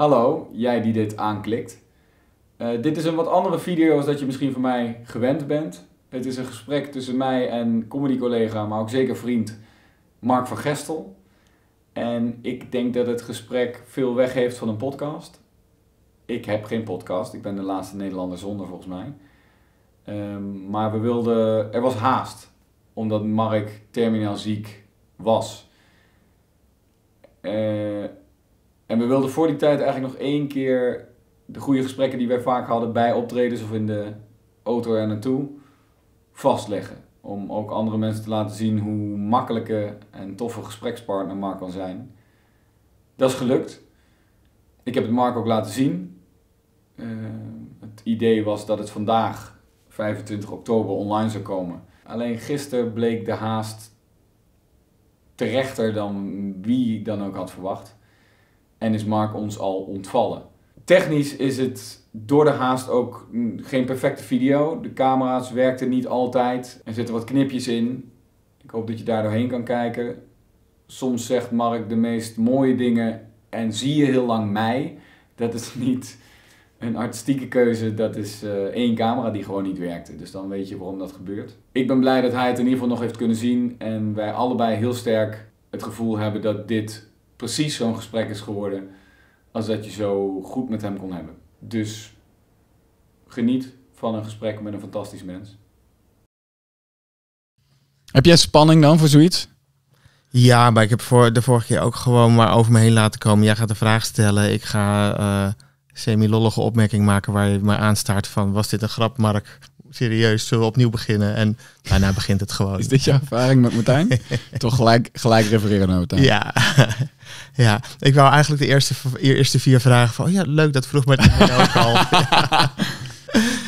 Hallo, jij die dit aanklikt. Eh, dit is een wat andere video als dat je misschien van mij gewend bent. Het is een gesprek tussen mij en comedy-collega, maar ook zeker vriend Mark van Gestel. En ik denk dat het gesprek veel weg heeft van een podcast. Ik heb geen podcast, ik ben de laatste Nederlander zonder volgens mij. Ehm, maar we wilden, er was haast, omdat Mark terminaal ziek was. Uh, en we wilden voor die tijd eigenlijk nog één keer de goede gesprekken die wij vaak hadden bij optredens of in de auto er naartoe vastleggen. Om ook andere mensen te laten zien hoe makkelijke en toffe gesprekspartner Mark kan zijn. Dat is gelukt. Ik heb het Mark ook laten zien. Eh, het idee was dat het vandaag, 25 oktober, online zou komen. Alleen gisteren bleek de haast terechter dan wie dan ook had verwacht en is Mark ons al ontvallen. Technisch is het door de haast ook geen perfecte video. De camera's werkten niet altijd. Er zitten wat knipjes in. Ik hoop dat je daar doorheen kan kijken. Soms zegt Mark de meest mooie dingen en zie je heel lang mij. Dat is niet een artistieke keuze, dat is eh, één camera die gewoon niet werkte. Dus dan weet je waarom dat gebeurt. Ik ben blij dat hij het in ieder geval nog heeft kunnen zien en wij allebei heel sterk het gevoel hebben dat dit precies zo'n gesprek is geworden als dat je zo goed met hem kon hebben. Dus geniet van een gesprek met een fantastisch mens. Heb jij spanning dan voor zoiets? Ja, maar ik heb de vorige keer ook gewoon maar over me heen laten komen. Jij gaat een vraag stellen. Ik ga uh, semi-lollige opmerking maken waar je me aanstaart van... was dit een grap, Mark? serieus, zullen we opnieuw beginnen? En daarna begint het gewoon. Is dit jouw ervaring met Martijn? Toch gelijk, gelijk refereren naar Martijn. Ja. ja, ik wou eigenlijk de eerste, eerste vier vragen van, oh ja, leuk, dat vroeg Martijn ook al.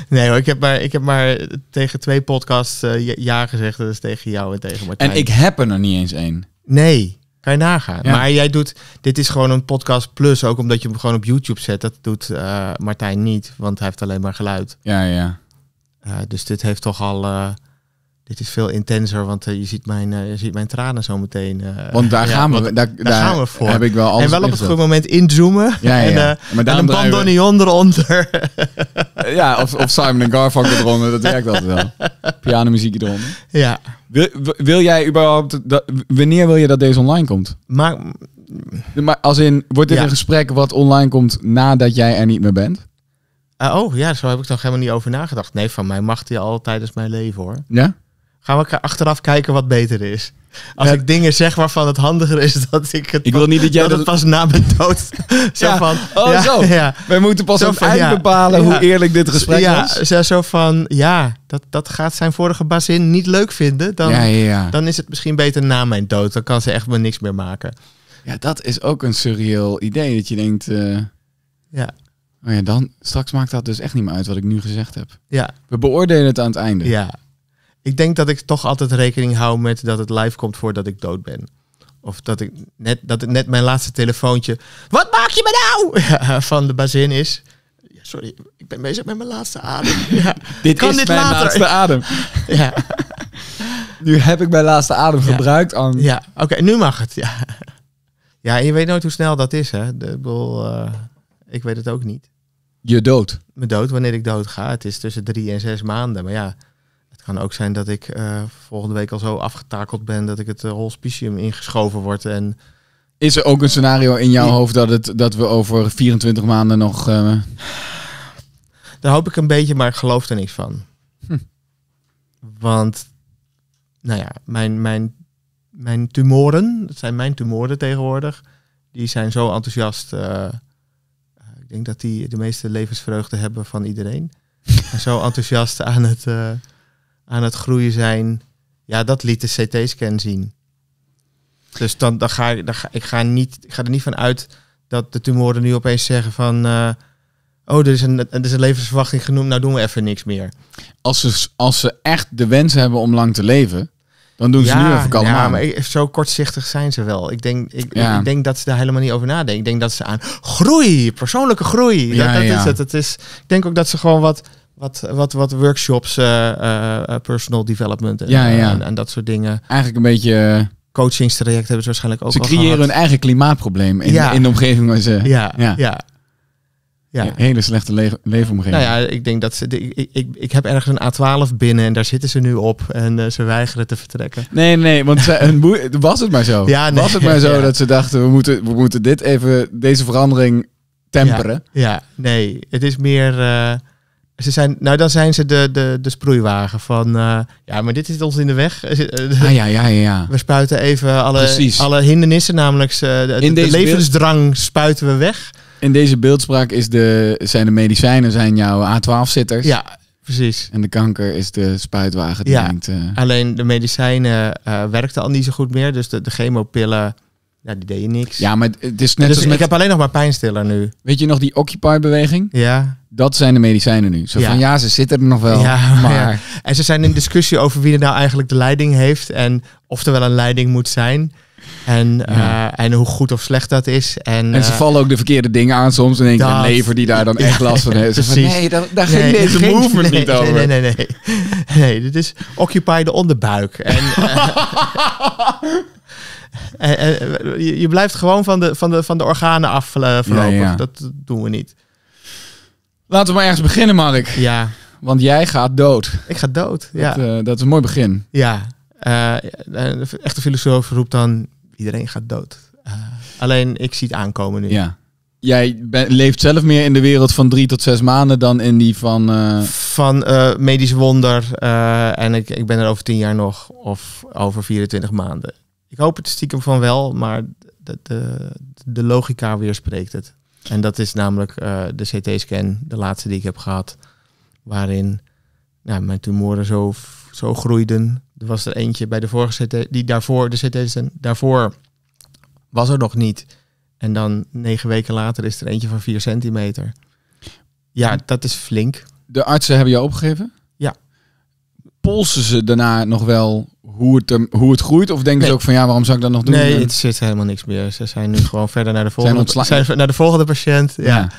Nee ik heb maar, ik heb maar tegen twee podcasts uh, ja gezegd. Dat is tegen jou en tegen Martijn. En ik heb er nog niet eens één. Nee, kan je nagaan. Maar jij doet, dit is gewoon een podcast plus, ook omdat je hem gewoon op YouTube zet. Dat doet eh, Martijn niet, want hij heeft alleen maar geluid. Ja, ja. Eh, dus dit heeft toch al eh, dit is veel intenser, want eh, je, ziet mijn, je ziet mijn tranen zo meteen. want daar, gaan, we, daar, daar, gaan we voor. Heb ik wel alles en wel op het goede moment inzoomen. Ja, ja, en, maar en een bandonion eronder. ja, of, of Simon Garfunkel eronder. Dat werkt altijd wel. Pianomuziek eronder. Ja. Wil, wil jij überhaupt... wanneer wil je dat deze online komt? Maar... maar als in, wordt dit een gesprek wat online komt nadat jij er niet meer bent? Ah, oh ja, zo heb ik nog helemaal niet over nagedacht. Nee, van mij mag die al tijdens mijn leven hoor. Ja? Gaan we achteraf kijken wat beter is. Als ik dingen zeg waarvan het handiger is dat ik het, ik wil niet dat jij dat, pas na mijn dood. zo ja. van. Oh, zo. Ja. Wij moeten pas een aan bepalen hoe eerlijk dit gesprek ja, zeg Zo van ja, dat, dat gaat zijn vorige bazin niet leuk vinden. Dan, dan is het misschien beter na mijn dood. Dan kan ze echt maar niks meer maken. Ja, dat is ook een surreel idee dat je denkt. Eh, ja, Oh ja, dan straks maakt dat dus echt niet meer uit wat ik nu gezegd heb. Ja. We beoordelen het aan het einde. Ja. Ik denk dat ik toch altijd rekening hou met dat het live komt voordat ik dood ben. Of dat ik net, dat ik net mijn laatste telefoontje. Wat maak je me nou? van de bazin is. sorry, ik ben bezig met mijn laatste adem. Ja. dit is mijn laatste adem. ja. Nu heb ik mijn laatste adem gebruikt. Aan... Ja, oké, nu mag het. Ja. ja, en je weet nooit hoe snel dat is. Hè? De, ik eh, weet het ook niet. Je dood? Mijn dood, wanneer ik dood ga. Het is tussen drie en zes maanden. Maar ja, het kan ook zijn dat ik eh, volgende week al zo afgetakeld ben dat ik het eh, hospicium ingeschoven word. En is er ook een scenario in jouw hoofd dat, het, dat we over 24 maanden nog. Eh, Daar hoop ik een beetje, maar ik geloof er niks van. Hm. Want, nou ja, mijn, mijn, mijn tumoren, dat zijn mijn tumoren tegenwoordig, die zijn zo enthousiast denk dat die de meeste levensvreugde hebben van iedereen. en zo enthousiast aan het, eh, aan het groeien zijn. Ja, dat liet de CT-scan zien. Dus dan, dan ga, dan ik, ga niet, ik ga er niet van uit dat de tumoren nu opeens zeggen van... Eh, oh, er is, een, er is een levensverwachting genoemd, nou doen we even niks meer. Als ze, als ze echt de wens hebben om lang te leven... Dan doen ze nu even kalm Ja, maar zo kortzichtig zijn ze wel. Ik denk, ik, ik, denk dat ze daar helemaal niet over nadenken. Ik denk dat ze aan groei, persoonlijke groei. dat, is het. het is, ik denk ook dat ze gewoon wat, wat, wat, wat workshops, eh, eh, eh, personal development en, En, dat soort dingen. Eigenlijk een beetje... Coachingstraject hebben ze waarschijnlijk ook Ze creëren hun eigen klimaatprobleem in, in de omgeving waar ze... Ja, ja. Ja. Een hele slechte leefomgeving. Nou ja, ik denk dat ze. De, ik, ik, ik heb ergens een A12 binnen en daar zitten ze nu op. En eh, ze weigeren te vertrekken. Nee, nee, want ze, was het maar zo. Ja, nee, was het maar zo dat ze dachten: we moeten, we moeten dit even, deze verandering temperen. Ja, ja nee, het is meer. Eh, ze zijn, nou, dan zijn ze de, de, de sproeiwagen van, eh, ja, maar dit is ons in de weg. Eh, eh, ah, ja, ja, ja, We spuiten even alle, alle hindernissen, namelijk de, de, levensdrang spuiten we weg. In deze beeldspraak is de, zijn de medicijnen zijn jouw A12-zitters. Ja, precies. En de kanker is de spuitwagen die ja, Alleen de medicijnen uh, werkten al niet zo goed meer, dus de, de chemopillen... Ja, die deden niks. Ja, maar het is net dus als met... Ik heb alleen nog maar pijnstiller nu. Weet je nog die Occupy-beweging? Ja dat zijn de medicijnen nu. Zo ja. van ja, ze zitten er nog wel. maar... En ze zijn in discussie over wie er nou eigenlijk de leiding heeft en of er wel een leiding moet zijn. En, eh, en hoe goed of slecht dat is. En, en ze eh, vallen ook de verkeerde dingen aan soms. En denk je, een lever die daar dan echt last van heeft. nee, daar, daar ging deze movement nee, niet over. Nee, nee, nee. dit is Occupy de onderbuik. En, eh, je, blijft gewoon van de, van de, van de organen af voorlopig. Dat doen we niet. Laten we maar ergens beginnen, Mark. Ja. Want jij gaat dood. Ik ga dood, ja. Dat, eh, dat is een mooi begin. Ja. Uh, eh, een eh, echte filosoof roept dan, iedereen gaat dood. alleen, ik zie het aankomen nu. Ja. Jij leeft zelf meer in de wereld van drie tot zes maanden dan in die van... Van medisch wonder en ik, ik ben er over tien jaar nog of over 24 maanden. Ik hoop het stiekem van wel, maar de, de logica weerspreekt het. En dat is namelijk eh, de CT-scan, de laatste die ik heb gehad, waarin nou, mijn tumoren zo, zo groeiden. Er was er eentje bij de vorige CT, die daarvoor, de CT-scan, daarvoor was er nog niet. En dan negen weken later is er eentje van 4 centimeter. Ja, dat is flink. De artsen hebben je opgegeven? polsen ze daarna nog wel hoe het, hoe het groeit? Of denken ze ook van ja, waarom zou ik dat nog doen? Nee, het zit helemaal niks meer. Ze zijn nu gewoon verder naar de volgende, zijn, zijn naar de volgende patiënt. Ja.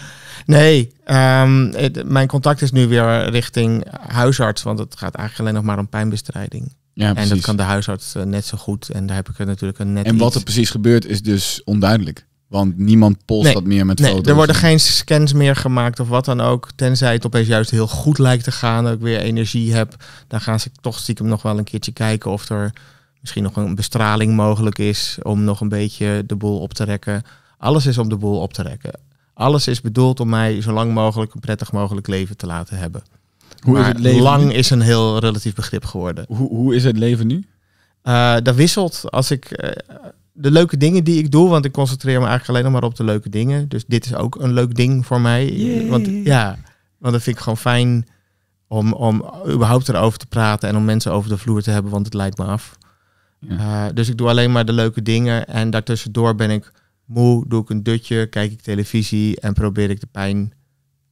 Nee, ehm, mijn contact is nu weer richting huisarts, want het gaat eigenlijk alleen nog maar om pijnbestrijding. Ja, en dat kan de huisarts eh, net zo goed. En daar heb ik natuurlijk een net. En wat er precies gebeurt is dus onduidelijk. Want niemand polst dat meer met nee, foto's. Er worden geen scans meer gemaakt of wat dan ook. Tenzij het opeens juist heel goed lijkt te gaan. Dat ik weer energie heb. Dan gaan ze toch stiekem nog wel een keertje kijken of er misschien nog een bestraling mogelijk is. Om nog een beetje de boel op te rekken. Alles is om de boel op te rekken. Alles is bedoeld om mij zo lang mogelijk een prettig mogelijk leven te laten hebben. Hoe maar is het leven lang is een heel relatief begrip geworden. Hoe, hoe is het leven nu? Uh, dat wisselt. Als ik. Eh, de leuke dingen die ik doe, want ik concentreer me eigenlijk alleen maar op de leuke dingen. Dus dit is ook een leuk ding voor mij. Want ja, want dat vind ik gewoon fijn om, om überhaupt erover te praten en om mensen over de vloer te hebben, want het leidt me af. Eh, dus ik doe alleen maar de leuke dingen en daartussendoor ben ik moe, doe ik een dutje, kijk ik televisie en probeer ik de pijn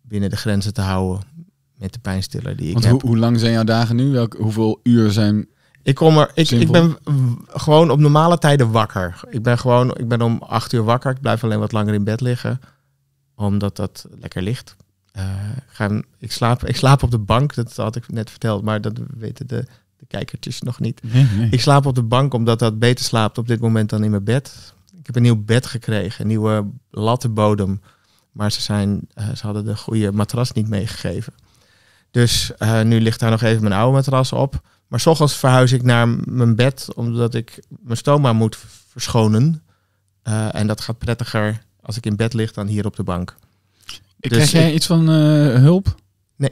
binnen de grenzen te houden met de pijnstiller die ik want heb. Hoe, hoe lang zijn jouw dagen nu? Welk, hoeveel uur zijn ik, kom er, ik, ik ben gewoon op normale tijden wakker. Ik ben gewoon ik ben om acht uur wakker. Ik blijf alleen wat langer in bed liggen. Omdat dat lekker ligt. Uh, ik, ik, slaap, ik slaap op de bank. Dat had ik net verteld. Maar dat weten de, de kijkertjes nog niet. Ik slaap op de bank omdat dat beter slaapt op dit moment dan in mijn bed. Ik heb een nieuw bed gekregen. Een nieuwe lattenbodem. Maar ze, zijn, eh, ze hadden de goede matras niet meegegeven. Dus eh, nu ligt daar nog even mijn oude matras op. Maar s verhuis ik naar mijn bed omdat ik mijn stoma moet verschonen. Eh, en dat gaat prettiger als ik in bed lig dan hier op de bank. Dus Krijg jij iets van eh, hulp? Nee.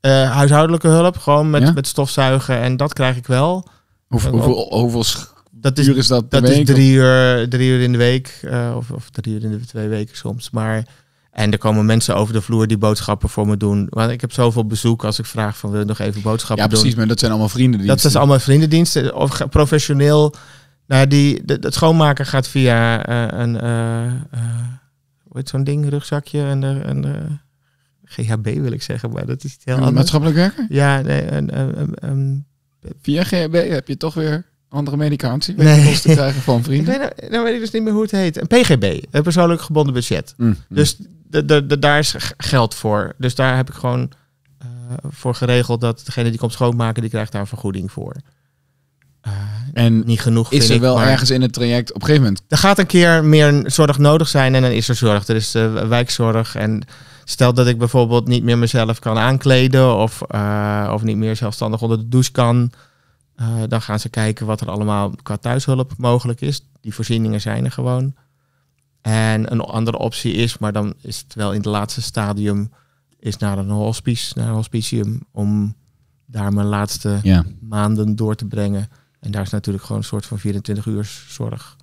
Eh, huishoudelijke hulp, gewoon met, met stofzuigen en dat krijg ik wel. Hoeveel, hoeveel, dat is, is dat? is drie, uur, drie uur in de week of, of drie uur in de twee weken soms. Maar en er komen mensen over de vloer die boodschappen voor me doen. Want ik heb zoveel bezoek als ik vraag van wil je nog even boodschappen ja, doen. Ja, precies, maar dat zijn allemaal vriendendiensten. Dat zijn allemaal vriendendiensten. Of professioneel. Nou, die, de, het schoonmaken gaat via eh, een, uh, uh, zo'n ding, rugzakje en een... GHB wil ik zeggen, maar dat is heel een Maatschappelijk werker? Ja, nee, een, een, een, Via GHB heb je toch weer andere medicatie. Weet nee. kosten krijgen van vrienden. Ik weet, nou-, nou weet ik dus niet meer hoe het heet. Een PGB, een persoonlijk gebonden budget. Mm, mm. Dus de, de, daar is geld voor. Dus daar heb ik gewoon eh, voor geregeld dat degene die komt schoonmaken, die krijgt daar een vergoeding voor. Eh, en niet genoeg. Is er wel ergens in het traject op een gegeven moment? Er gaat een keer meer zorg nodig zijn en dan is er zorg. Er is uh, wijkzorg en stel dat ik bijvoorbeeld niet meer mezelf kan aankleden of, of niet meer zelfstandig onder de douche kan eh, dan gaan ze kijken wat er allemaal qua thuishulp mogelijk is. Die voorzieningen zijn er gewoon. En een andere optie is, maar dan is het wel in het laatste stadium, is naar een hospice, naar een hospicium, om daar mijn laatste maanden door te brengen. En daar is natuurlijk gewoon een soort van 24 uur zorg.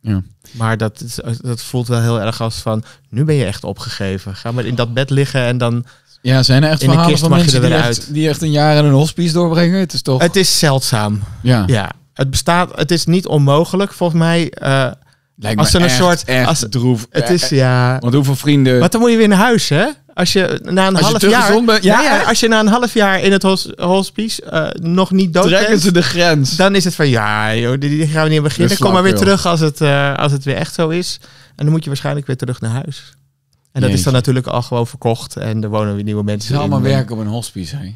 Ja. Maar dat, dat voelt wel heel erg als van, nu ben je echt opgegeven. Ga maar in dat bed liggen en dan ja, zijn er echt in van mensen die echt, die echt, een jaar in een hospice doorbrengen? Het is toch... Het is zeldzaam. Ja. ja. Het bestaat, het is niet onmogelijk volgens mij. Eh, Lijkt als me een soort, echt als, droef. Het is, ja. Want hoeveel vrienden... Maar dan moet je weer naar huis, hè? Als je na een half jaar. ja, ja, als je na een half jaar in het hospice eh, nog niet dood Trekken bent, ze de grens. Dan is het van ja, joh, die, gaan we niet beginnen. Kom maar weer terug als het, eh, als het weer echt zo is. En dan moet je waarschijnlijk weer terug naar huis. En dat is dan natuurlijk al gewoon verkocht en er wonen weer nieuwe mensen. Het is allemaal werken op een hospice,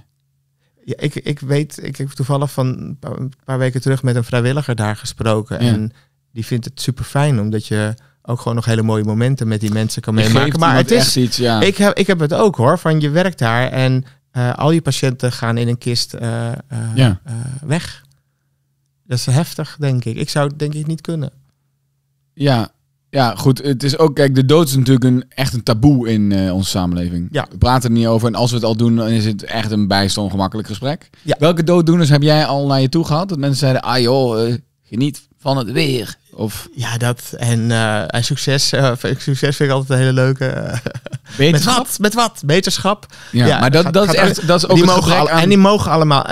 Ja, ik, ik weet, ik heb toevallig van een paar, weken terug met een vrijwilliger daar gesproken. En die vindt het super fijn omdat je ook gewoon nog hele mooie momenten met die mensen kan meemaken. Maar het is iets, ja. Ik heb, ik heb het ook hoor, van je werkt daar en eh, al je patiënten gaan in een kist eh, eh, weg. Dat is heftig, denk ik. Ik zou het denk ik niet kunnen. Ja, ja, goed. Het is ook, kijk, de dood is natuurlijk een, echt een taboe in eh, onze samenleving. Ja. We praten er niet over. En als we het al doen, dan is het echt een bijster ongemakkelijk gesprek. Ja. Welke dooddoeners heb jij al naar je toe gehad? Dat mensen zeiden, ah joh, eh, geniet van het weer. Of... Ja, dat. En, uh, en succes, succes vind ik altijd een hele leuke. Met wat? Met wat? Beterschap. Ja, maar dat, dat, is echt, dat is ook die mogen En die mogen allemaal.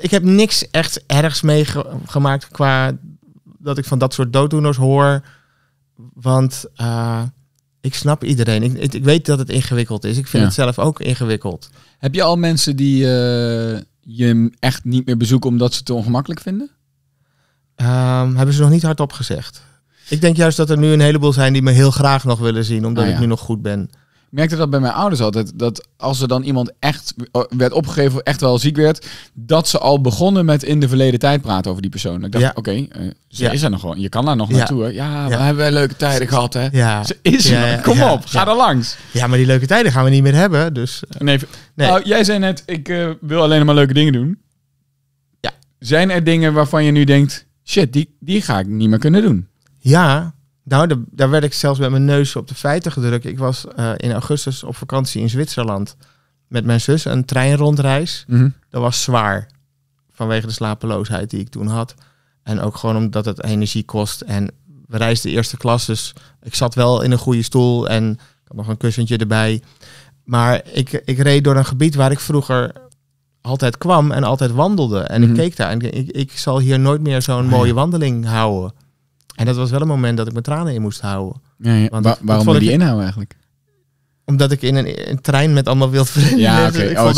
ik heb niks echt ergs meegemaakt qua dat ik van dat soort dooddoeners hoor want eh, ik snap iedereen. Ik, ik, weet dat het ingewikkeld is. Ik vind het zelf ook ingewikkeld. Heb je al mensen die eh, je echt niet meer bezoeken omdat ze het ongemakkelijk vinden? Ehm, hebben ze nog niet hardop gezegd. Ik denk juist dat er nu een heleboel zijn die me heel graag nog willen zien, omdat ah, ik nu nog goed ben merkte dat bij mijn ouders altijd. Dat als er dan iemand echt werd opgegeven, echt wel ziek werd, dat ze al begonnen met in de verleden tijd praten over die persoon. Ik dacht, ja. oké, eh, ze is er nog gewoon. Je kan daar nog naartoe. Ja, we hebben leuke tijden gehad, hè? Ja. Ze is er. Kom op, ga er langs. Ja, maar die leuke tijden gaan we niet meer hebben. Dus. Eh. Nee, Nou, jij zei net, ik eh, wil alleen maar leuke dingen doen. Ja. Zijn er dingen waarvan je nu denkt, shit, die, die ga ik niet meer kunnen doen? Ja, nou, daar werd ik zelfs met mijn neus op de feiten gedrukt. Ik was eh, in augustus op vakantie in Zwitserland met mijn zus. Een treinrondreis. Mm Dat was zwaar. Vanwege de slapeloosheid die ik toen had. En ook gewoon omdat het energie kost. En we reisden eerste klas. Dus ik zat wel in een goede stoel. En ik had nog een kussentje erbij. Maar ik, ik reed door een gebied waar ik vroeger altijd kwam en altijd wandelde. En ik mhm. keek daar. En ik, ik zal hier nooit meer zo'n oh mooie wandeling houden. En dat was wel een moment dat ik mijn tranen in moest houden. Ja, Want waarom wil je die inhouden eigenlijk? Omdat ik in een, een trein met allemaal wild Ja, oké. Ik, oh,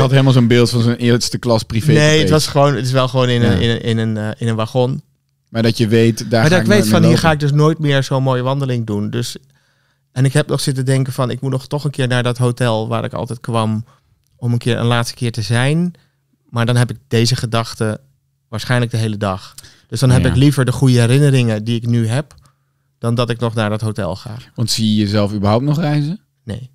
had helemaal zo'n beeld van zo'n eerste klas privé. Nee, het was gewoon, het is wel gewoon in, een, in, een, in, een, eh, in een wagon. Maar dat je weet, daar. van hier ga ik dus nooit meer zo'n mooie wandeling doen. Dus en ik heb nog zitten denken van ik moet nog toch een keer naar dat hotel waar ik altijd kwam om een keer een laatste keer te zijn. Maar dan heb ik deze gedachte waarschijnlijk de hele dag. Dus dan heb ik liever de goede herinneringen die ik nu heb, dan dat ik nog naar dat hotel ga. Want zie je jezelf überhaupt nog reizen? Nee.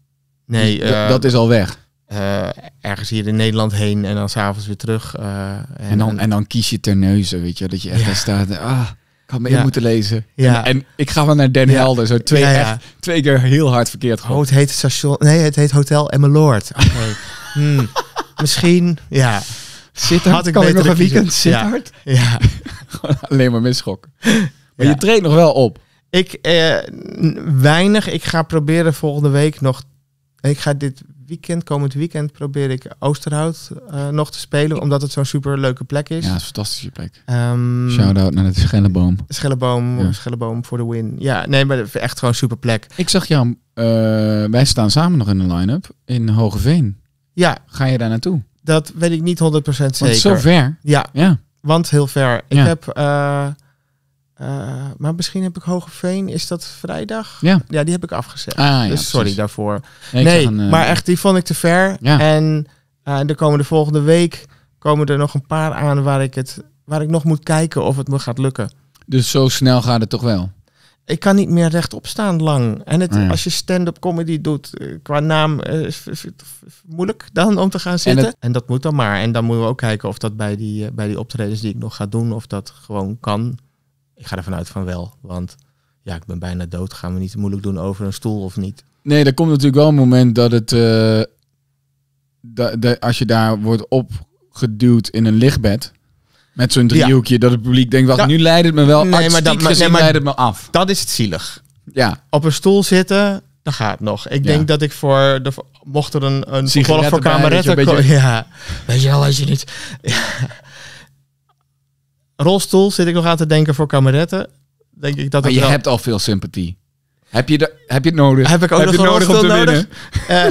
nee eh, dat is al weg? Eh, ergens hier in Nederland heen en dan s'avonds weer terug. Eh, en, dan, en dan kies je terneuzen, weet je. Dat je echt daar staat, ah, ik had me in moeten lezen. Ja. En, ik ga wel naar Den Helder, zo twee, echt, twee keer heel hard verkeerd. Oh, het heet station, nee, het heet Hotel Emmeloord. Oh, hmm. Misschien, ja. Zit had kan ik nog een weekend ja. alleen maar misschokken. Maar je treedt nog wel op. Ik eh, weinig. Ik ga proberen volgende week nog. Ik ga dit weekend, komend weekend, probeer ik Oosterhout eh, nog te spelen. Omdat het zo'n super leuke plek is. Ja, is fantastische plek. Um, Shout-out naar de Schelleboom. Schelleboom, Schelleboom voor de win. Ja, nee, maar echt gewoon super plek. Ik zag jou, eh, wij staan samen nog in de line-up in Hogeveen. Ja. Ga je daar naartoe? Dat weet ik niet 100% zeker. Want zo Ja. Ja. Want heel ver. Ik heb. Eh, eh, maar misschien heb ik hoge veen. Is dat vrijdag? Ja. Ja, die heb ik afgezet. Ah, dus sorry daarvoor. Nee, eh, maar echt, die vond ik te ver. Ja. En er komen de volgende week komen er nog een paar aan waar ik, het, waar ik nog moet kijken of het me gaat lukken. Dus zo snel gaat het toch wel? ik kan niet meer rechtop staan lang. En het, als je stand-up comedy doet, eh, qua naam eh, is moeilijk dan om te gaan zitten. En, en, dat moet dan maar. En dan moeten we ook kijken of dat bij die, eh, bij die optredens die ik nog ga doen, of dat gewoon kan. Ik ga ervan uit van wel. Want ja, ik ben bijna dood. Gaan we niet moeilijk doen over een stoel of niet? Nee, er komt natuurlijk wel een moment dat het. dat, dat, als je daar wordt opgeduwd in een lichtbed met zo'n driehoekje, dat het publiek denkt, wacht, nu leidt het me wel nee, maar dat, maar, leidt het me af. Dat is het zielig. Ja. Op een stoel zitten, dat gaat nog. Ik denk dat ik voor, de, mocht er een, een voor Ja, weet je wel, als je niet... Rolstoel zit ik nog aan te denken voor kameretten. Denk ik dat maar je hebt al veel sympathie. Heb je, de, heb je het nodig? Heb ik ook heb nog nodig om te nodig? winnen? Eh,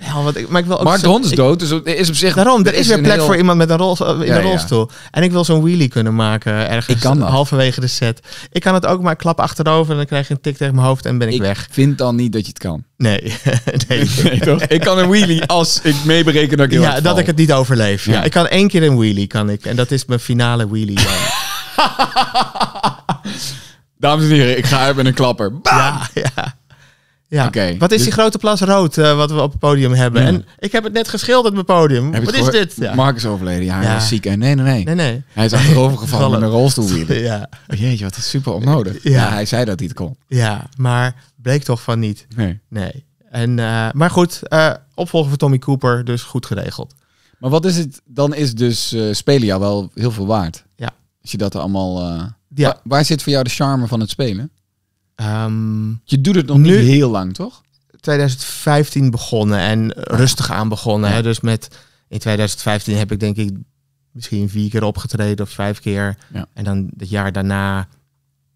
ja, ik, maar ik wil ook Mark de Hond is dood, dus er is op zich... Daarom, er is, is weer plek voor iemand met een rol, eh, in een rolstoel. En ik wil zo'n wheelie kunnen maken ergens ik kan halverwege de set. Ik kan het ook, maar klap achterover en dan krijg je een tik tegen mijn hoofd en ben ik, weg. Ik vind dan niet dat je het kan. Nee. nee. toch? Ik kan een wheelie als ik meebereken dat ik Ja, dat ik het niet overleef. Ja. ik kan één keer een wheelie, kan ik. En dat is mijn finale wheelie. Dames en heren, ik ga uit met een klapper. Bam! Ja, ja. ja. wat is dus- die grote plas rood eh, wat we op het podium hebben? En ik heb het net geschilderd, mijn podium. wat is dit? Ja. Mark is overleden. Ja, hij is ziek. En eh, nee, nee, nee. nee, nee. Hij is achterovergevallen met een rolstoel. Ja. Oh, jeetje, wat is super onnodig. Ja. hij zei dat hij het kon. Ja, maar bleek toch van niet. Nee. nee. En, eh, maar goed, uh, opvolger van Tommy Cooper, dus goed geregeld. Maar wat is het? Dan is dus spelen jou wel heel veel waard. Ja. Als je dat allemaal... Ja. Waar, zit voor jou de charme van het spelen? Ehm, je doet het nog nu, niet heel lang, toch? 2015 begonnen en ah. rustig aan begonnen. Hè? Dus met, in 2015 heb ik denk ik misschien vier keer opgetreden of vijf keer. En dan het jaar daarna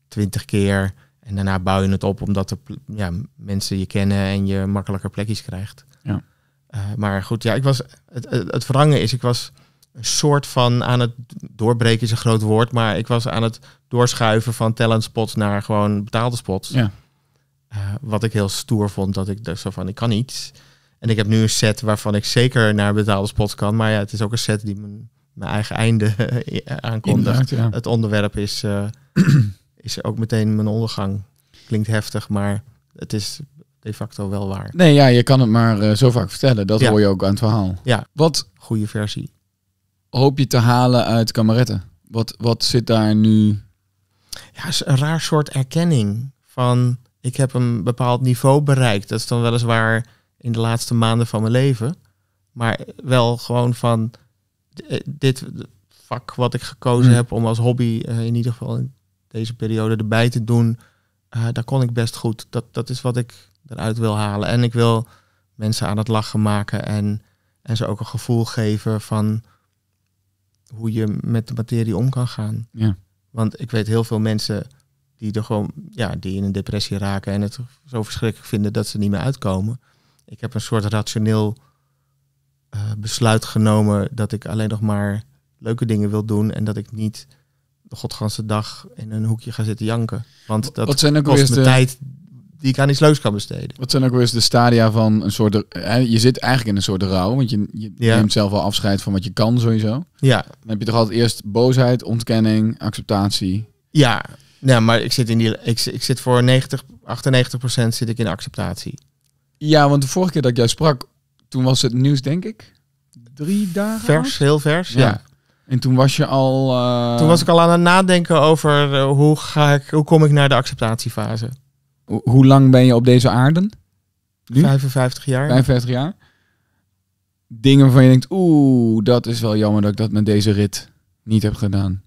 twintig keer. En daarna bouw je het op omdat er, ja, mensen je kennen en je makkelijker plekjes krijgt. Ja. Eh, maar goed, ja, ik was, het, het, het is, ik was een soort van aan het doorbreken is een groot woord, maar ik was aan het doorschuiven van talentspots naar gewoon betaalde spots. Ja. Eh, wat ik heel stoer vond, dat ik dacht zo van, ik kan iets. En ik heb nu een set waarvan ik zeker naar betaalde spots kan, maar ja, het is ook een set die mijn, mijn eigen einde eh, eh, aankondigt. Ja. Het onderwerp is, is ook meteen mijn ondergang. Klinkt heftig, maar het is de facto wel waar. Nee, ja, je kan het maar zo vaak vertellen. Dat hoor je ook aan het verhaal. Ja, wat goede versie hoop je te halen uit kameretten? Wat, wat zit daar nu? Ja, is een raar soort erkenning van ik heb een bepaald niveau bereikt. Dat is dan weliswaar in de laatste maanden van mijn leven. Maar wel gewoon van eh, dit vak wat ik gekozen hmm. heb om als hobby eh, in ieder geval in deze periode erbij te doen. Uh, daar kon ik best goed. Dat, dat is wat ik eruit wil halen. En ik wil mensen aan het lachen maken en, en ze ook een gevoel geven van hoe je met de materie om kan gaan. Ja. Want ik weet heel veel mensen die er gewoon, ja, die in een depressie raken en het zo verschrikkelijk vinden dat ze niet meer uitkomen. Ik heb een soort rationeel eh, besluit genomen dat ik alleen nog maar leuke dingen wil doen en dat ik niet de godganse dag in een hoekje ga zitten janken. Want dat Wat zijn ook kost de... tijd die ik aan iets leuks kan besteden. Wat zijn ook weer de stadia van een soort... Eh, je zit eigenlijk in een soort rouw, want je, je neemt zelf al afscheid van wat je kan sowieso. Ja. Dan heb je toch altijd eerst boosheid, ontkenning, acceptatie. Ja, ja maar ik zit, in die, ik, ik zit voor 90, 98 procent zit ik in acceptatie. Ja, want de vorige keer dat ik sprak, toen was het nieuws denk ik drie dagen Vers, heel vers, ja. En toen was je al... Toen was eh, ik al aan het nadenken over eh, hoe, ga ik, hoe kom ik naar de acceptatiefase hoe lang ben je op deze aarde? Nu? 55 jaar. 55 jaar. Dingen waarvan je denkt, oeh, dat is wel jammer dat ik dat met deze rit niet heb gedaan.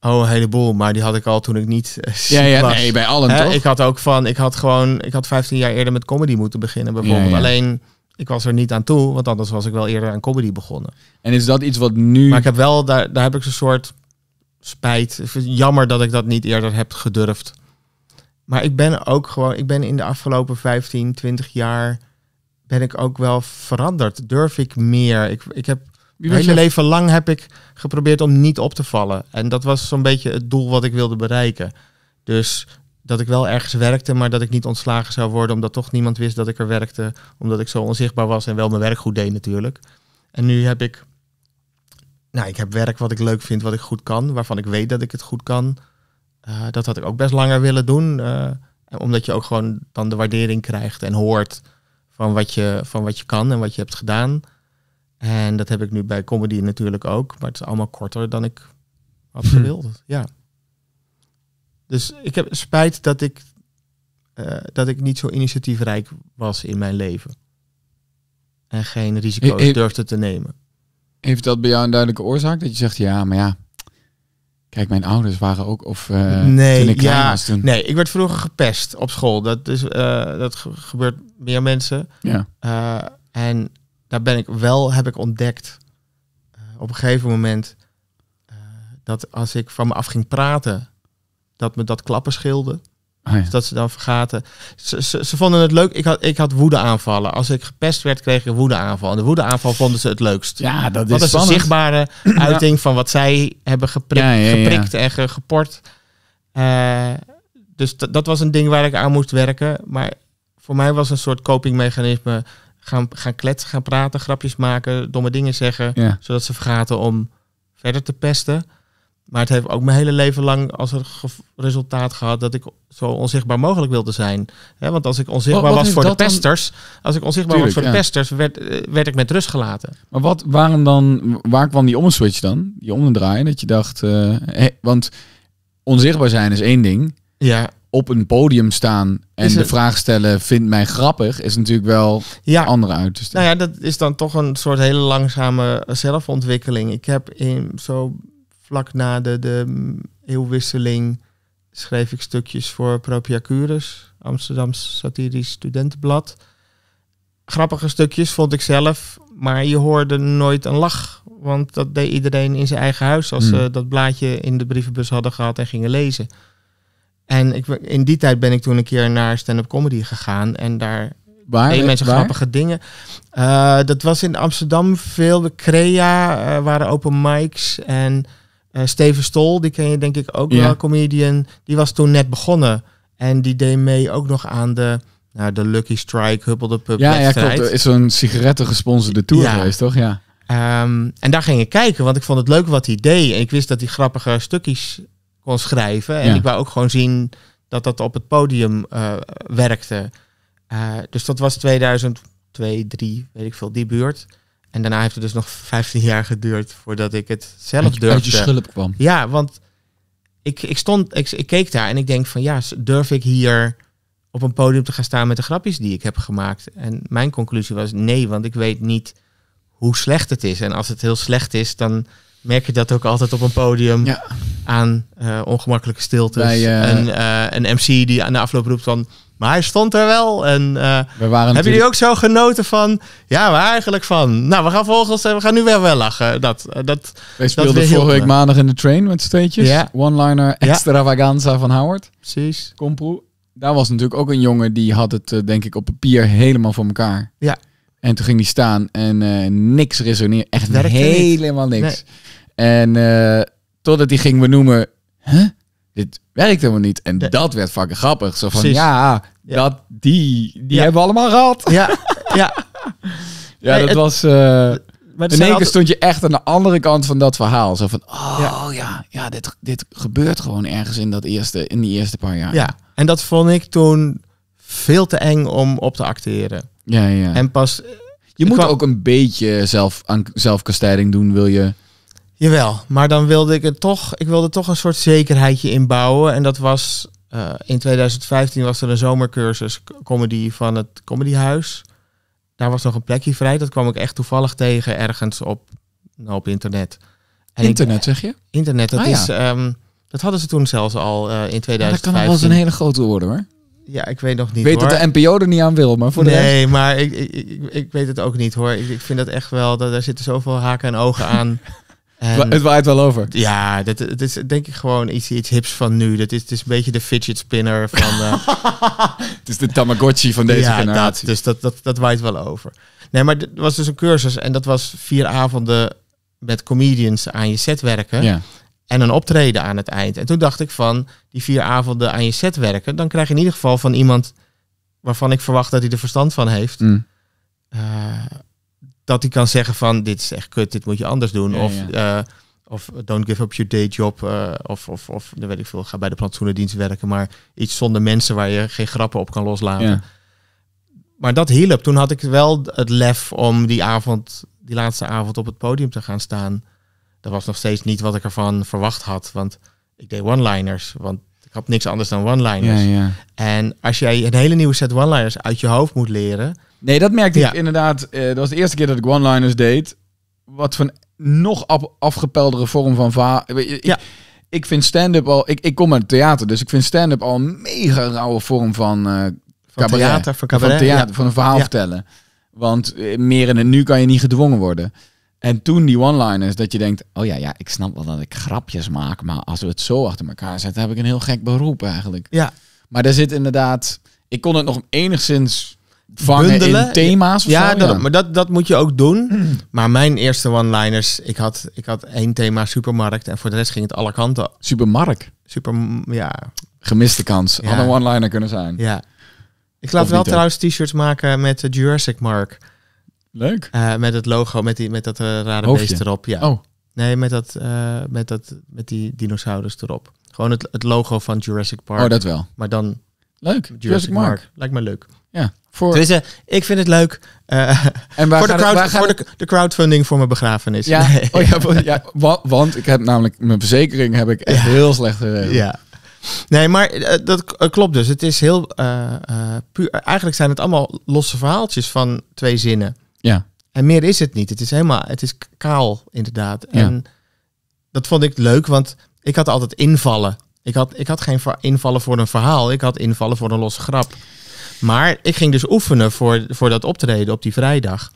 Oh, een heleboel. Maar die had ik al toen ik niet eh, ja, ja, Nee, bij allen toch? Ik had ook van, ik had gewoon, ik had 15 jaar eerder met comedy moeten beginnen bijvoorbeeld. Alleen, ik was er niet aan toe, want anders was ik wel eerder aan comedy begonnen. En is dat iets wat nu... Maar ik heb wel, daar, daar heb ik zo'n soort spijt. Jammer dat ik dat niet eerder heb gedurfd. Maar ik ben ook gewoon, ik ben in de afgelopen 15, 20 jaar ben ik ook wel veranderd. Durf ik meer. Ik, ik heb mijn hele je? leven lang heb ik geprobeerd om niet op te vallen. En dat was zo'n beetje het doel wat ik wilde bereiken. Dus dat ik wel ergens werkte, maar dat ik niet ontslagen zou worden, omdat toch niemand wist dat ik er werkte, omdat ik zo onzichtbaar was en wel mijn werk goed deed natuurlijk. En nu heb ik, nou, ik heb werk wat ik leuk vind, wat ik goed kan, waarvan ik weet dat ik het goed kan. Eh, dat had ik ook best langer willen doen. Eh, omdat je ook gewoon dan de waardering krijgt en hoort van wat, je, van wat je kan en wat je hebt gedaan. En dat heb ik nu bij comedy natuurlijk ook. Maar het is allemaal korter dan ik had hm. gewild. Ja. Dus ik heb spijt dat ik, eh, dat ik niet zo initiatiefrijk was in mijn leven. En geen risico's durfde te nemen. Heeft dat bij jou een duidelijke oorzaak? Dat je zegt, ja, maar ja, Kijk, mijn ouders waren ook of uh, nee, toen ik klein was toen. Nee, ik werd vroeger gepest op school. Dat, is, eh, dat gebeurt meer mensen. Ja. Eh, en daar ben ik wel, heb ik ontdekt op een gegeven moment dat als ik van me af ging praten, dat me dat klappen scheelde. Oh dus dat ze dan vergaten. Ze, ze, vonden het leuk. Ik had, ik had woedeaanvallen. Als ik gepest werd, kreeg ik woedeaanval. En de woedeaanval vonden ze het leukst. Ja, dat is, dat is een zichtbare uiting van wat zij hebben geprikt, geprikt en geport. Eh, dus dat was een ding waar ik aan moest werken. Maar voor mij was een soort copingmechanisme. Gaan, gaan kletsen, gaan praten, grapjes maken, domme dingen zeggen. Zodat ze vergaten om verder te pesten. Maar het heeft ook mijn hele leven lang als een resultaat gehad dat ik zo onzichtbaar mogelijk wilde zijn. want als ik onzichtbaar was voor de pesters, als ik onzichtbaar was voor de pesters, werd, eh, werd ik met rust gelaten. Maar wat, waarom dan, waar kwam die omswitch dan? Die omdraaien, dat je dacht, uh, want onzichtbaar zijn is één ding. Ja. Op een podium staan en de vraag stellen, vindt mij grappig, is natuurlijk wel ja. andere uit. Nou ja, dat is dan toch een soort hele langzame zelfontwikkeling. Ik heb in zo vlak na de, de eeuwwisseling schreef ik stukjes voor Propia Cures, Amsterdams satirisch studentenblad. Grappige stukjes vond ik zelf, maar je hoorde nooit een lach. Want dat deed iedereen in zijn eigen huis als hmm. ze dat blaadje in de brievenbus hadden gehad en gingen lezen. En ik, in die tijd ben ik toen een keer naar stand-up comedy gegaan. En daar waar, deden mensen grappige dingen. Eh, dat was in Amsterdam veel. De Crea eh, waren open mics en... Eh, Steven Stol, die ken je denk ik ook wel, comedian. Die was toen net begonnen. En die deed mee ook nog aan de, nou, de Lucky Strike, huppelde de Pub. Ja, ja klopt. Er is zo'n sigarettengesponsorde tour geweest, toch? Ja. Ehm, en daar ging ik kijken, want ik vond het leuk wat hij deed. En ik wist dat hij grappige stukjes kon schrijven. En ik wou ook gewoon zien dat dat op het podium eh, werkte. Eh, dus dat was 2002, 3, weet ik veel, die buurt. En daarna heeft het dus nog 15 jaar geduurd voordat ik het zelf durfde. Uit je schulp kwam. Ja, want ik, ik stond, ik, ik keek daar en ik denk van ja, durf ik hier op een podium te gaan staan met de grapjes die ik heb gemaakt? En mijn conclusie was nee, want ik weet niet hoe slecht het is. En als het heel slecht is, dan merk je dat ook altijd op een podium ja. aan eh, ongemakkelijke stiltes. en, eh, een eh, MC die aan de afloop roept van maar hij stond er wel. En eh, we waren hebben jullie ook zo genoten van? Ja, we eigenlijk van. Nou, we gaan volgens eh, we gaan nu wel wel lachen. Dat, eh, dat, We speelden vorige week maandag in de train met steentjes. Ja. One-liner extravaganza van Howard. Precies. Komproe. Daar was natuurlijk ook een jongen die had het, denk ik, op papier helemaal voor elkaar. Ja. En toen ging hij staan en niks resoneerde. Echt helemaal niks. En totdat hij ging benoemen, huh? dit, werkt helemaal niet. En dat werd fucking grappig. Zo van, ja, Dat, die, die hebben allemaal gehad. Ja, ja. ja, dat was... Uh, in één keer stond je echt aan de andere kant van dat verhaal. Zo van, oh ja, ja, dit, dit gebeurt gewoon ergens in, dat eerste, in die eerste paar jaar. Ja, en dat vond ik toen veel te eng om op te acteren. Ja, ja. En pas... Je moet ook een beetje zelf, aan, zelfkastijding doen, wil je Jawel, maar dan wilde ik het toch, ik wilde toch een soort zekerheidje inbouwen. En dat was eh, in 2015 was er een zomercursus comedy van het comedyhuis. Daar was nog een plekje vrij. Dat kwam ik echt toevallig tegen ergens op, nou, op internet. internet zeg je? Internet, dat ah, is. Ehm, dat hadden ze toen zelfs al eh, in 2015. dat kan wel eens een hele grote worden hoor. Ja, ik weet nog niet. Ik weet dat de NPO er niet aan wil, maar voor nee, de. Nee, maar ik, ik, ik, weet het ook niet hoor. Ik, ik vind dat echt wel. Dat, daar zitten zoveel haken en ogen aan. het waait wel over. Ja, dat, is denk ik gewoon iets, iets hips van nu. Dat is, het is een beetje de fidget spinner van... Eh, het is de Tamagotchi van deze generatie. dus dat, dat, dat waait wel over. Nee, maar het was dus een cursus en dat was vier avonden met comedians aan je set werken. Ja. En een optreden aan het eind. En toen dacht ik van, die vier avonden aan je set werken... dan krijg je in ieder geval van iemand waarvan ik verwacht dat hij er verstand van heeft... Mm. Eh, dat hij kan zeggen van dit is echt kut, dit moet je anders doen. of, eh, of don't give up your day job. Eh, of, of, of dan weet ik veel, ga bij de plantsoenendienst werken. Maar iets zonder mensen waar je geen grappen op kan loslaten. Maar dat hielp. Toen had ik wel het lef om die avond, die laatste avond op het podium te gaan staan. Dat was nog steeds niet wat ik ervan verwacht had. Want ik deed one-liners. Want ik had niks anders dan one-liners. En als jij een hele nieuwe set one-liners uit je hoofd moet leren Nee, dat merkte ik inderdaad. Eh, dat was de eerste keer dat ik one-liners deed. Wat van nog afgepeldere vorm van va. Ik, ja. ik vind stand-up al. Ik, ik kom uit theater, dus ik vind stand-up al een mega rauwe vorm van. Uh, theater, van Van, ja. van een verhaal vertellen. Want eh, meer in het nu kan je niet gedwongen worden. En toen die one-liners, dat je denkt, oh ja, ja, ik snap wel dat ik grapjes maak, maar als we het zo achter elkaar zetten, heb ik een heel gek beroep eigenlijk. Ja. Maar daar zit inderdaad, ik kon het nog enigszins vangen bundelen. thema's ja, dat, maar dat, dat moet je ook doen. Hmm. Maar mijn eerste one-liners, ik had, ik had één thema supermarkt en voor de rest ging het alle kanten. Supermarkt? Super, ja. Gemiste kans. Ja. Had een one-liner kunnen zijn. Ja. Ik laat wel trouwens t-shirts maken met Jurassic Park Leuk. Eh, met het logo, met, die, met dat eh, rare beest erop. Ja. Oh. Nee, met, dat, eh, met, dat, met die dinosaurus erop. Gewoon het, het logo van Jurassic Park. Oh, dat wel. Maar dan... Leuk. Jurassic, Park Lijkt me leuk. Ja. Voor... ik vind het leuk. Eh, en waar voor, de, het, de, crowdfunding voor mijn begrafenis. Ja, oh, ja, want ik heb namelijk mijn verzekering heb ik echt heel slecht geregeld. Ja. Nee, maar eh, dat eh, klopt dus. Het is heel puur. Eigenlijk zijn het allemaal losse verhaaltjes van twee zinnen. Ja. En meer is het niet. Het is helemaal, het is kaal inderdaad. En dat vond ik leuk, want ik had altijd invallen. Ik had, ik had geen invallen voor een verhaal. Ik had invallen voor een losse grap. Maar ik ging dus oefenen voor, voor dat optreden op die vrijdag.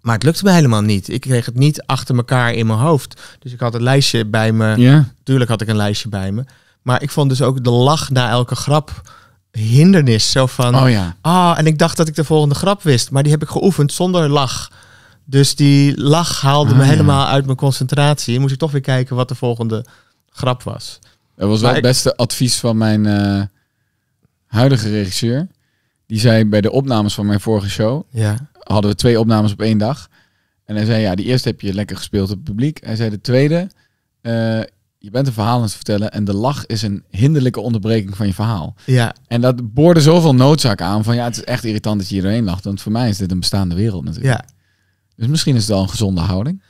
Maar het lukte me helemaal niet. Ik kreeg het niet achter elkaar in mijn hoofd. Dus ik had een lijstje bij me. Tuurlijk had ik een lijstje bij me. Maar ik vond dus ook de lach na elke grap hindernis. Zo van, oh ja. Ah, en ik dacht dat ik de volgende grap wist. Maar die heb ik geoefend zonder lach. Dus die lach haalde me ah, helemaal uit mijn concentratie. En moest ik toch weer kijken wat de volgende grap was. Dat was wel het beste advies van mijn eh, huidige regisseur. Die zei bij de opnames van mijn vorige show, ja. hadden we twee opnames op één dag. En hij zei, ja, die eerste heb je lekker gespeeld op het publiek. Hij zei, de tweede, eh, je bent een verhaal aan het vertellen en de lach is een hinderlijke onderbreking van je verhaal. Ja. En dat boorde zoveel noodzaak aan van, ja, het is echt irritant dat je iedereen lacht. Want voor mij is dit een bestaande wereld natuurlijk. Ja. Dus misschien is het wel een gezonde houding.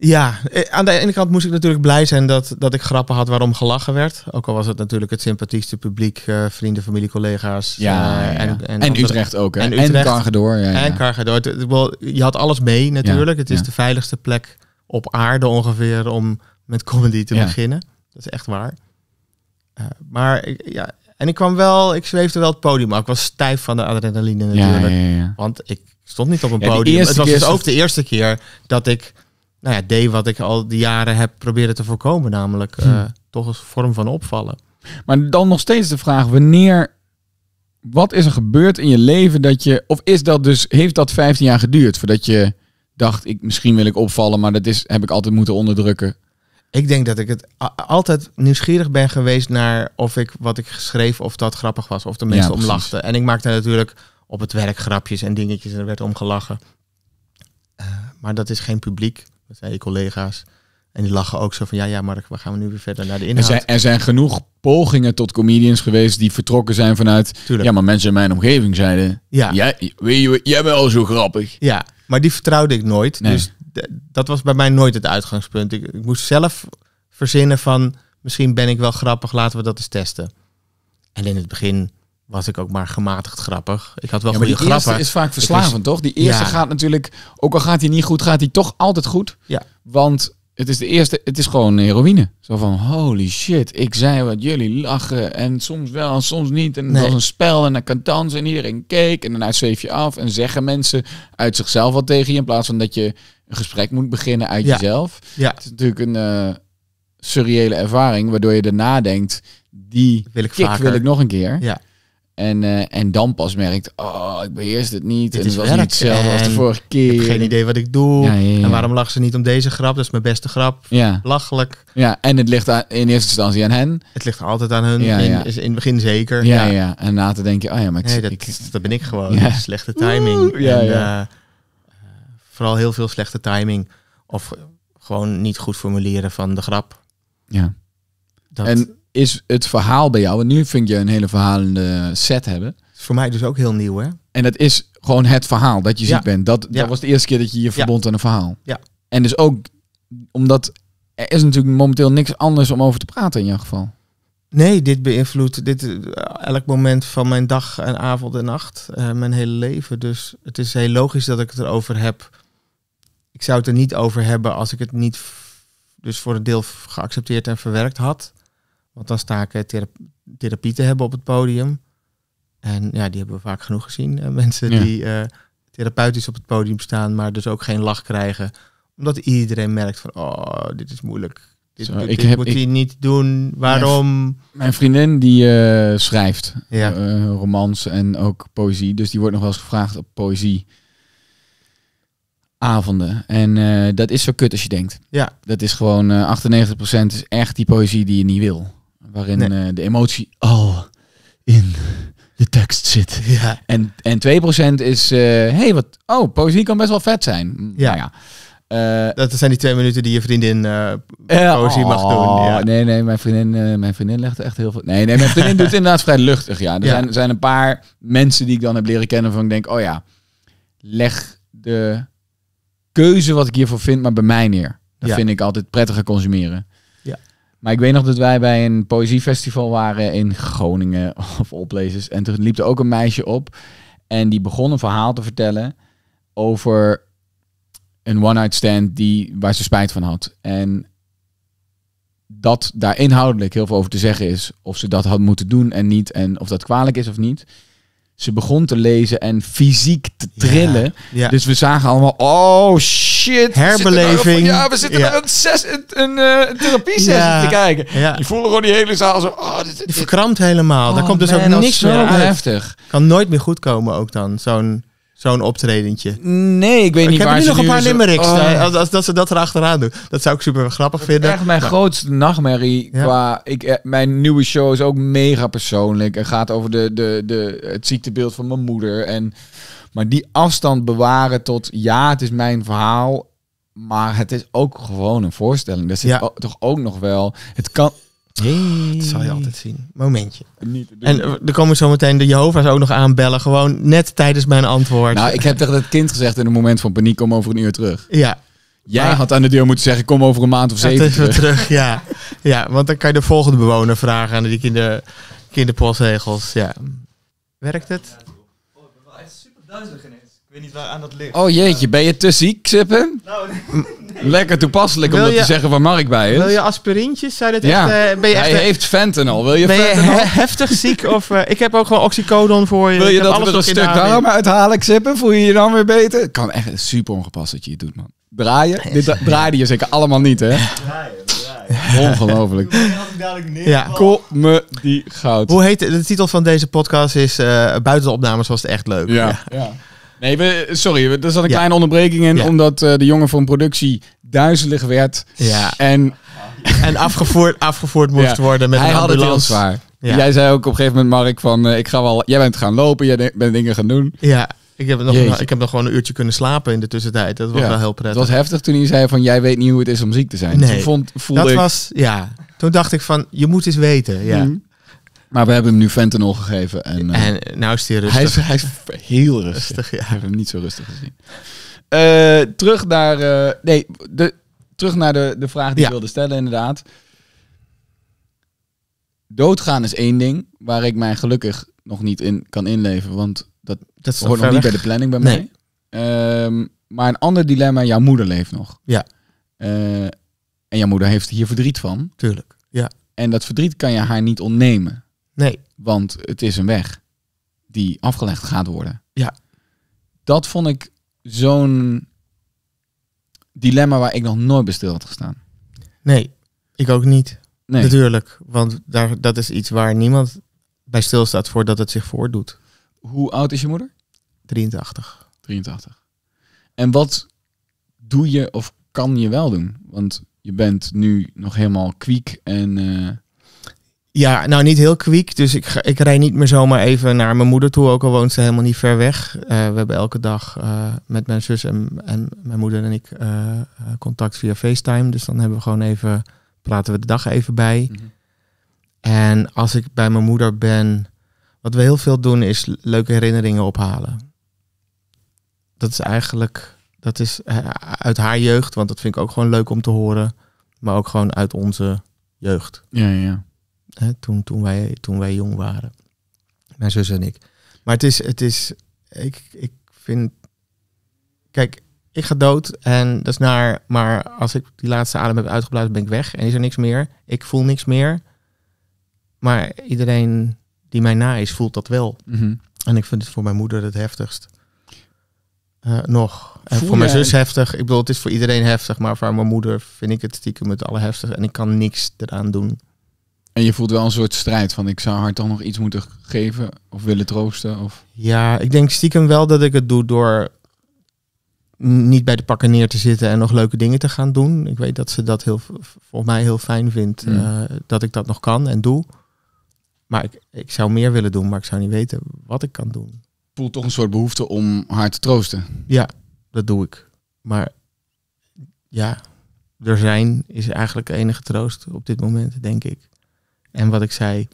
Ja, eh, aan de ene kant moest ik natuurlijk blij zijn dat, dat ik grappen had waarom gelachen werd. Ook al was het natuurlijk het sympathiekste publiek, eh, vrienden, familie, collega's. Ja, eh, en, en, en Utrecht ook. Hè? En, Utrecht, en Cargador. Ja, ja. En Cargador. Je had alles mee natuurlijk. het is de veiligste plek op aarde ongeveer om met comedy te beginnen. Dat is echt waar. maar ja, en ik kwam wel, ik zweefde wel het podium. Maar ik was stijf van de adrenaline natuurlijk. Want ik stond niet op een podium. Het was dus ook de eerste keer dat ik nou ja, deed wat ik al die jaren heb proberen te voorkomen, namelijk hm. eh, toch als vorm van opvallen. Maar dan nog steeds de vraag: wanneer. Wat is er gebeurd in je leven dat je. Of is dat dus. Heeft dat 15 jaar geduurd voordat je dacht: ik, misschien wil ik opvallen, maar dat is, heb ik altijd moeten onderdrukken? Ik denk dat ik het altijd nieuwsgierig ben geweest naar of ik wat ik geschreven of dat grappig was. Of de mensen ja, om lachten. En ik maakte natuurlijk op het werk grapjes en dingetjes en er werd om gelachen. Eh, maar dat is geen publiek. Dat zijn collega's. En die lachen ook zo van, ja, ja, Mark, waar gaan we nu weer verder naar de inhoud? Er zijn, er zijn genoeg pogingen tot comedians geweest die vertrokken zijn vanuit... Ja, maar mensen in mijn omgeving zeiden, ja. jij, jij, jij bent al zo grappig. Ja, maar die vertrouwde ik nooit. Dus dat was bij mij nooit het uitgangspunt. Ik, ik, moest zelf verzinnen van, misschien ben ik wel grappig, laten we dat eens testen. En in het begin was ik ook maar gematigd grappig. Ik had wel ja, maar die grappen. eerste is vaak verslavend, toch? Die eerste gaat natuurlijk, ook al gaat hij niet goed, gaat hij toch altijd goed. Ja. Want het is de eerste, het is gewoon heroïne. Zo van, holy shit, ik zei wat jullie lachen. En soms wel en soms niet. En het was een spel en dan kan dansen en iedereen keek. En daarna zweef je af en zeggen mensen uit zichzelf wat tegen je. In plaats van dat je een gesprek moet beginnen uit jezelf. Ja. Het is natuurlijk een uh, surreële ervaring, waardoor je daarna denkt, die wil ik, vaker. wil ik nog een keer. Ja. En, eh, en dan pas merkt, oh, ik beheerst het niet. en het was niet hetzelfde als de vorige keer. Ik heb geen idee wat ik doe. En waarom lachen ze niet om deze grap? Dat is mijn beste grap. Lachelijk. Ja, en het ligt in eerste instantie aan hen. Het ligt altijd aan hun. In, in, het begin zeker. Ja, ja. En na te denken, oh ja, maar ik... dat, ben ik gewoon. Slechte timing. en, eh, eh, vooral heel veel slechte timing. Of gewoon niet goed formuleren van de grap. Ja. Dat, en is het verhaal bij jou. En nu vind je een hele verhalende set hebben. Voor mij dus ook heel nieuw, hè? En dat is gewoon het verhaal dat je ziek bent. Dat, was de eerste keer dat je je verbond aan een verhaal. Ja. En dus ook omdat er is natuurlijk momenteel niks anders om over te praten in jouw geval. Nee, dit beïnvloedt dit, eh, elk moment van mijn dag en avond en nacht, eh, mijn hele leven. Dus het is heel logisch dat ik het erover heb. Ik zou het er niet over hebben als ik het niet dus voor een deel geaccepteerd en verwerkt had. Want dan staken eh, therapie te hebben op het podium. En ja, die hebben we vaak genoeg gezien. Eh, mensen die eh, therapeutisch op het podium staan, maar dus ook geen lach krijgen. Omdat iedereen merkt van, oh, dit is moeilijk. Dit, ik moet die hij niet doen. Waarom? Mijn, vriendin die schrijft ja. romans en ook poëzie. Dus die wordt nog wel eens gevraagd op poëzie avonden. En dat is zo kut als je denkt. Ja. Dat is gewoon uh, 98% is echt die poëzie die je niet wil. Waarin eh, de emotie al in de tekst zit. Ja. En, en 2% is, eh, hey, wat, oh, poëzie kan best wel vet zijn. Mm, ja. Nou ja. Eh, dat zijn die twee minuten die je vriendin poëzie mag doen. Oh, ja. Nee, nee, mijn vriendin, mijn vriendin legt echt heel veel... Nee, nee, mijn vriendin doet het inderdaad vrij luchtig, ja. Er Zijn, zijn een paar mensen die ik dan heb leren kennen van ik denk, oh ja, leg de keuze wat ik hiervoor vind maar bij mij neer. Dat vind ik altijd prettiger consumeren. Maar ik weet nog dat wij bij een poëziefestival waren in Groningen of Oplezers. En toen liep er ook een meisje op. En die begon een verhaal te vertellen over een one-night stand die, waar ze spijt van had. En dat daar inhoudelijk heel veel over te zeggen is. Of ze dat had moeten doen en niet. En of dat kwalijk is of niet ze begon te lezen en fysiek te trillen. Dus we zagen allemaal, oh shit. Herbeleving. We ja, we zitten ja. een, zes, een, een, eh, een te kijken. Je voelde gewoon die hele zaal zo. Oh, dit, Je verkrampt helemaal. Daar oh, komt dus ook niks meer heftig. Kan nooit meer goed komen ook dan. Zo'n Zo'n optredentje. Nee, ik weet ik niet waar ze nu nog een paar limericks. Oh. Eh, als, als, dat ze dat erachteraan doen. Dat zou ik super grappig dat vinden. Echt mijn grootste nachtmerrie. Qua, ik, eh, mijn nieuwe show is ook mega persoonlijk. En gaat over de, de, de, het ziektebeeld van mijn moeder. En, maar die afstand bewaren tot... Ja, het is mijn verhaal. Maar het is ook gewoon een voorstelling. Dat zit ja. toch ook nog wel... Het kan Hey. Dat zal je altijd zien. Momentje. En eh, er komen zometeen de Jehovah's ook nog aanbellen. Gewoon net tijdens mijn antwoord. Nou, ik heb tegen dat kind gezegd in een moment van paniek: kom over een uur terug. Ja. Jij had aan de deur moeten zeggen: kom over een maand of zeven. Dat is weer terug, ja. ja. Want dan kan je de volgende bewoner vragen aan die kinder, kinderpostregels. Ja. Werkt het? Oh, ik wel echt super duizelig ineens. Ik weet niet waar aan dat ligt. Oh jeetje, ben je te ziek, Sippen? Nou, Lekker toepasselijk om dat te zeggen waar Mark bij is. Wil je aspirintjes? echt, eh, ben je Hij heeft fentanyl. Wil je ben Je heftig ziek? Of, eh, ik heb ook gewoon oxycodon voor je. Wil je dat we er een stuk darm uithalen, Xippen? Voel je je dan weer beter? Het kan echt super ongepast dat je het doet, man. Draaien? Dit draaide je zeker allemaal niet, hè? Draaien. Ongelooflijk. ja. die goud. Hoe heet de titel van deze podcast is uh, buiten de opnames was het echt leuk. Ja. ja. Nee, we, sorry, we, er zat een kleine onderbreking in, omdat eh, de jongen van productie duizelig werd. Ja. En, en afgevoerd, afgevoerd moest worden met Hij een had ambulance. Het Jij zei ook op een gegeven moment, Mark, van eh, ik ga wel, jij bent gaan lopen, jij bent dingen gaan doen. Ja, ik heb, nog, ik heb nog gewoon een uurtje kunnen slapen in de tussentijd. Dat was wel heel prettig. Het was heftig toen hij zei van jij weet niet hoe het is om ziek te zijn. Nee, toen dus vond, voelde dat was, ja. Toen dacht ik van je moet eens weten, ja. Mhm. Maar we hebben hem nu fentanyl gegeven. En, uh, en nou is hij rustig. Hij is, hij is heel rustig. Hij ja. hebben hem niet zo rustig gezien. Eh, terug naar, eh, nee, de, terug naar de, de vraag die ik wilde stellen, inderdaad. Doodgaan is één ding waar ik mij gelukkig nog niet in kan inleven, want dat, dat hoort nog niet bij de planning bij mij. Ehm, maar een ander dilemma, jouw moeder leeft nog. Ja. en jouw moeder heeft hier verdriet van. Tuurlijk, ja. En dat verdriet kan je haar niet ontnemen. Nee. Want het is een weg die afgelegd gaat worden. Ja. Dat vond ik zo'n dilemma waar ik nog nooit bij stil had gestaan. Nee, ik ook niet. Nee. Natuurlijk, want daar, dat is iets waar niemand bij stilstaat voordat het zich voordoet. Hoe oud is je moeder? 83. 83. En wat doe je of kan je wel doen? Want je bent nu nog helemaal kwiek en... Eh, ja, nou niet heel kwiek. Dus ik, ik niet meer zomaar even naar mijn moeder toe. Ook al woont ze helemaal niet ver weg. Eh, we hebben elke dag eh, met mijn zus en, en mijn moeder en ik eh, contact via FaceTime. Dus dan hebben we gewoon even, praten we de dag even bij. Mhm. En als ik bij mijn moeder ben, wat we heel veel doen is leuke herinneringen ophalen. Dat is eigenlijk, dat is uit haar jeugd, want dat vind ik ook gewoon leuk om te horen. Maar ook gewoon uit onze jeugd. Ja, ja. Hè, toen, toen, wij, toen wij jong waren. Mijn zus en ik. Maar het is, het is ik, ik vind. Kijk, ik ga dood en dat is naar. Maar als ik die laatste adem heb uitgeblazen, ben ik weg en is er niks meer. Ik voel niks meer. Maar iedereen die mij na is, voelt dat wel. Mhm. En ik vind het voor mijn moeder het heftigst. Eh, nog. En voor mijn zus heftig. Ik bedoel, het is voor iedereen heftig, maar voor mijn moeder vind ik het stiekem het allerheftigste En ik kan niks eraan doen. En je voelt wel een soort strijd van ik zou haar toch nog iets moeten geven of willen troosten? Of... Ja, ik denk stiekem wel dat ik het doe door niet bij de pakken neer te zitten en nog leuke dingen te gaan doen. Ik weet dat ze dat heel, volgens mij heel fijn vindt mm. eh, dat ik dat nog kan en doe. Maar ik, ik zou meer willen doen, maar ik zou niet weten wat ik kan doen. Voelt toch een soort behoefte om haar te troosten? Ja, dat doe ik. Maar ja, er zijn is eigenlijk enige troost op dit moment, denk ik. En wat ik zei,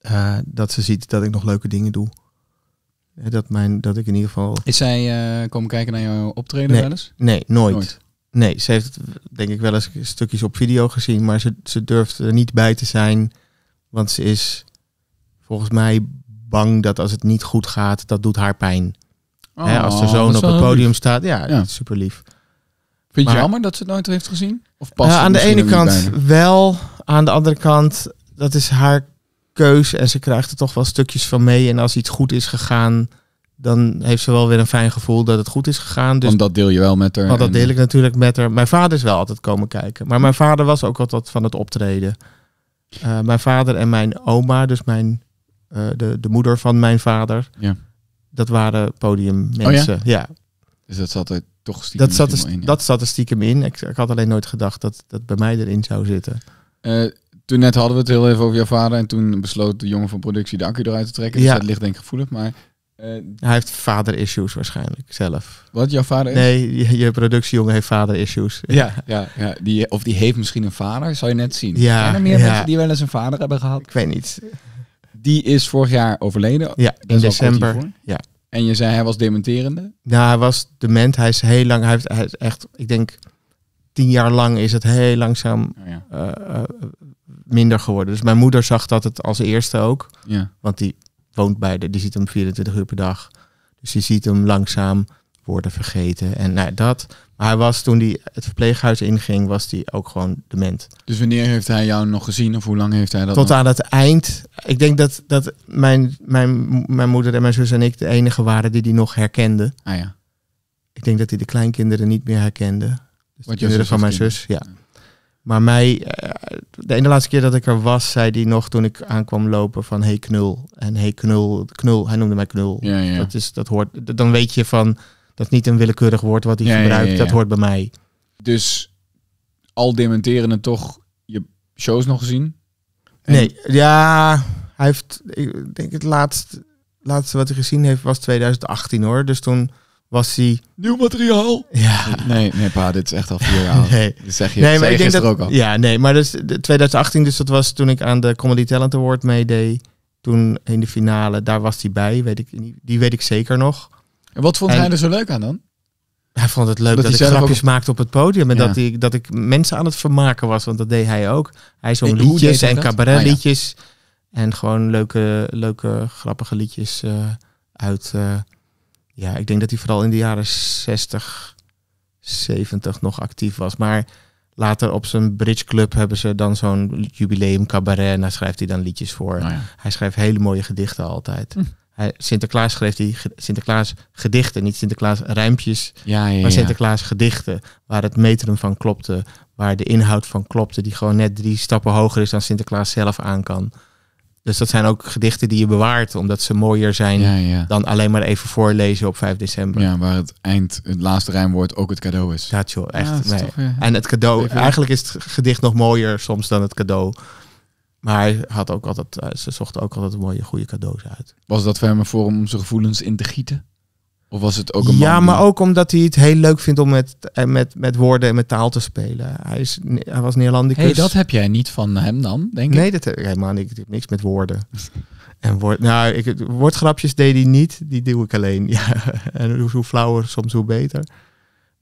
eh, dat ze ziet dat ik nog leuke dingen doe. Eh, dat, mijn, dat ik in ieder geval. Is zij uh, komen kijken naar jouw optreden nee, wel eens? Nee, nooit. Nee, ze heeft denk ik wel eens stukjes op video gezien, maar ze, ze durft er niet bij te zijn. Want ze is volgens mij bang dat als het niet goed gaat, dat doet haar pijn. Oh, als de oh, zoon op het podium staat, ja, ja, Dat is super lief. Vind je maar, jammer dat ze het nooit heeft gezien? Of eh, past aan de ene kant wel, aan de andere kant, dat is haar keuze en ze krijgt er toch wel stukjes van mee. En als iets goed is gegaan, dan heeft ze wel weer een fijn gevoel dat het goed is gegaan. Dus, want dat deel je wel met haar. Want dat deel ik natuurlijk met haar. Mijn vader is wel altijd komen kijken. Maar mijn vader was ook altijd van het optreden. Eh, mijn vader en mijn oma, dus mijn, eh, de, de moeder van mijn vader, ja. dat waren podiummensen. Oh ja? Dus dat is altijd toch stiekem dat zat, in, dat zat er stiekem in. Ik, ik, had alleen nooit gedacht dat dat bij mij erin zou zitten. Eh, toen net hadden we het heel even over jouw vader. En toen besloot de jongen van productie de accu eruit te trekken. Dus ja. dat ligt denk ik gevoelig. Maar eh, hij heeft vader-issues waarschijnlijk zelf. Wat, jouw vader is? Nee, je, productiejongen heeft vader-issues. Ja, ja, ja die, of die heeft misschien een vader, zou je net zien. Ja, Zijn er meer mensen die wel eens een vader hebben gehad? Ik weet niet. Die is vorig jaar overleden. Ja, in december. Ja. En je zei hij was dementerende? Nou, hij was dement. Hij is heel lang, hij heeft, echt, ik denk tien jaar lang is het heel langzaam oh, eh, eh, minder geworden. Dus mijn moeder zag dat het als eerste ook. Ja. Want die woont bij de, die ziet hem 24 uur per dag. Dus je ziet hem langzaam worden vergeten. En nou, dat hij was toen hij het verpleeghuis inging, was hij ook gewoon dement. Dus wanneer heeft hij jou nog gezien of hoe lang heeft hij dat? Tot aan het eind. Ik denk dat, dat mijn, mijn, mijn moeder en mijn zus en ik de enige waren die die nog herkenden. Ah ja. Ik denk dat hij de kleinkinderen niet meer herkende. Dus Wat de kinderen van mijn zus, ja. Maar mij, eh, de ene laatste keer dat ik er was, zei hij nog toen ik aankwam lopen van hey knul. En hey knul, knul, hij noemde mij knul. Ja, ja. Dat, is, dat hoort, dan weet je van dat is niet een willekeurig woord wat hij gebruikt. dat hoort bij mij. Dus al dementerende toch je shows nog gezien? Nee, ja, hij heeft, ik denk het laatste, laatste wat hij gezien heeft was 2018 hoor. Dus toen was hij... Nieuw materiaal! Ja. Nee, nee pa, dit is echt al vier jaar nee. zeg je, nee, maar ik denk dat, ook al. Ja, nee, maar dus 2018, dus dat was toen ik aan de Comedy Talent Award meedeed. Toen in de finale, daar was hij bij, weet ik, die weet ik zeker nog. En wat vond hij er zo leuk aan dan? Hij vond het leuk dat, hij ik grapjes maakte op het podium. En dat, ik, dat ik mensen aan het vermaken was. Want dat deed hij ook. Hij zong liedjes en cabaretliedjes. En gewoon leuke, leuke grappige liedjes eh, uit... Eh, ja, ik denk dat hij vooral in de jaren 60, 70 nog actief was. Maar later op zijn Bridge Club hebben ze dan zo'n jubileum cabaret. En daar schrijft hij dan liedjes voor. Oh hij schrijft hele mooie gedichten altijd. Hm hij, Sinterklaas schreef die Sinterklaas gedichten, niet Sinterklaas rijmpjes, ja, ja, maar Sinterklaas gedichten, waar het metrum van klopte, waar de inhoud van klopte, die gewoon net drie stappen hoger is dan Sinterklaas zelf aan kan. Dus dat zijn ook gedichten die je bewaart, omdat ze mooier zijn dan alleen maar even voorlezen op 5 december. Ja, waar het eind, het laatste rijmwoord ook het cadeau is. Ja, joh, echt. Is en het cadeau, eigenlijk is het gedicht nog mooier soms dan het cadeau. Maar hij had ook altijd, eh, ze zochten ook altijd mooie, goede cadeaus uit. Was dat voor hem vorm om zijn gevoelens in te gieten? Of was het ook een Ja, maar ook omdat hij het heel leuk vindt om met, eh, met, met woorden en met taal te spelen. Hij, is, hij was Neerlandicus. Hey, dat heb jij niet van hem dan, denk ik? Nee, dat heb ik helemaal niet. Ik heb niks met woorden. en woord, nou, ik, woordgrapjes deed hij niet. Die doe ik alleen. Ja. en hoe, hoe flauwer, soms hoe beter.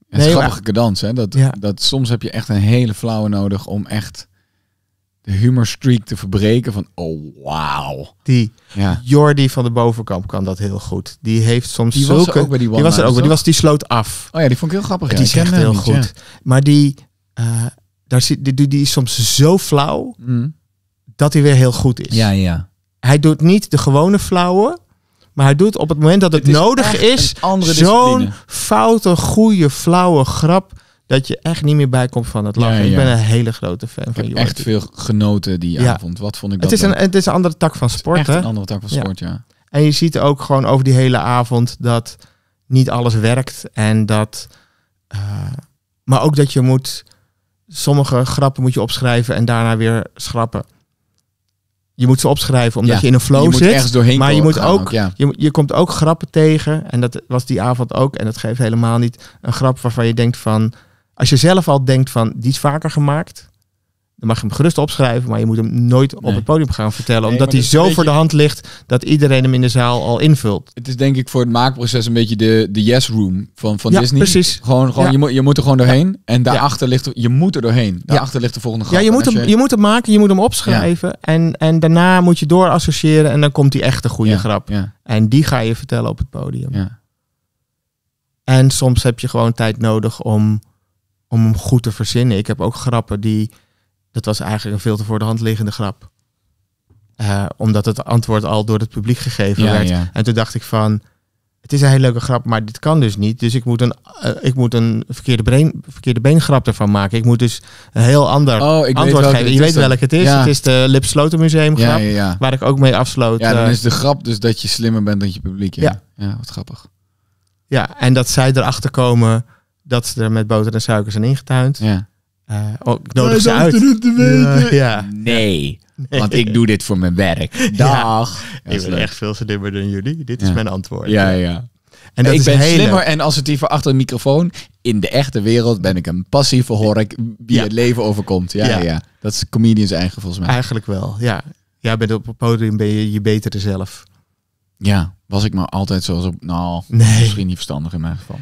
En nee, grappige dans, hè? Dat, dat, soms heb je echt een hele flauwe nodig om echt de humorstreak te verbreken van oh wauw. Die ja. Jordi van de Bovenkamp kan dat heel goed. Die heeft soms zulke... ook bij die, was er ook Die, was, die sloot af. Oh ja, die vond ik heel grappig. die is echt heel goed. Maar die, eh, daar zit, die, die is soms zo flauw mm. dat hij weer heel goed is. Ja, ja. Hij doet niet de gewone flauwe, maar hij doet op het moment dat het, nodig is, zo'n foute, goede, flauwe grap dat je echt niet meer bijkomt van het lachen. Ik ben een hele grote fan van heb Echt veel genoten die avond. Wat vond ik dat? Het is, een, het is een andere tak van sport. Echt een andere tak van sport, ja. En je ziet ook gewoon over die hele avond dat niet alles werkt. En dat. Eh, maar ook dat je moet. Sommige grappen moet je opschrijven en daarna weer schrappen. Je moet ze opschrijven omdat je in een flow je zit. Moet ergens doorheen maar je moet ook, je, je komt ook grappen tegen. En dat was die avond ook. En dat geeft helemaal niet een grap waarvan je denkt van als je zelf al denkt van, die is vaker gemaakt, dan mag je hem gerust opschrijven, maar je moet hem nooit op het podium gaan vertellen. omdat hij zo voor de hand ligt dat iedereen hem in de zaal al invult. Het is denk ik voor het maakproces een beetje de, de yes room van, van ja, Disney. Precies. Gewoon, gewoon, je, moet, je moet er gewoon doorheen. En daarachter ligt je moet er doorheen. Daarachter ligt de volgende grap. Ja, je moet, hem, je... moet hem maken, je moet hem opschrijven. En, en daarna moet je door associëren en dan komt die echte goede grap. En die ga je vertellen op het podium. En soms heb je gewoon tijd nodig om om hem goed te verzinnen. Ik heb ook grappen die. Dat was eigenlijk een veel te voor de hand liggende grap. Eh, omdat het antwoord al door het publiek gegeven werd. En toen dacht ik van. Het is een hele leuke grap, maar dit kan dus niet. Dus ik moet een, eh, ik moet een verkeerde, been verkeerde beengrap ervan maken. Ik moet dus een heel ander oh, antwoord geven. Je weet welke het is. Het is de Lipsloten Museum grap, waar ik ook mee afsloot. Ja, dan eh, is de grap dus dat je slimmer bent dan je publiek. ja. wat grappig. Ja, en dat zij erachter komen dat ze er met boter en suiker zijn ingetuind. Ja. Eh, oh, ik nodig ze uit. Te weten. ja. Nee, want ik doe dit voor mijn werk. Dag. ik ben echt veel slimmer dan jullie. Dit is mijn antwoord. Ja, ja. En dat ik is ben hele... slimmer en assertiever achter een microfoon. In de echte wereld ben ik een passieve hork die ja. het leven overkomt. Ja, ja, ja. dat is comedians eigen volgens mij. Eigenlijk wel, ja. Jij bent op het podium ben je je betere zelf. Ja, was ik maar altijd zoals op... Nou, nee. misschien niet verstandig in mijn geval.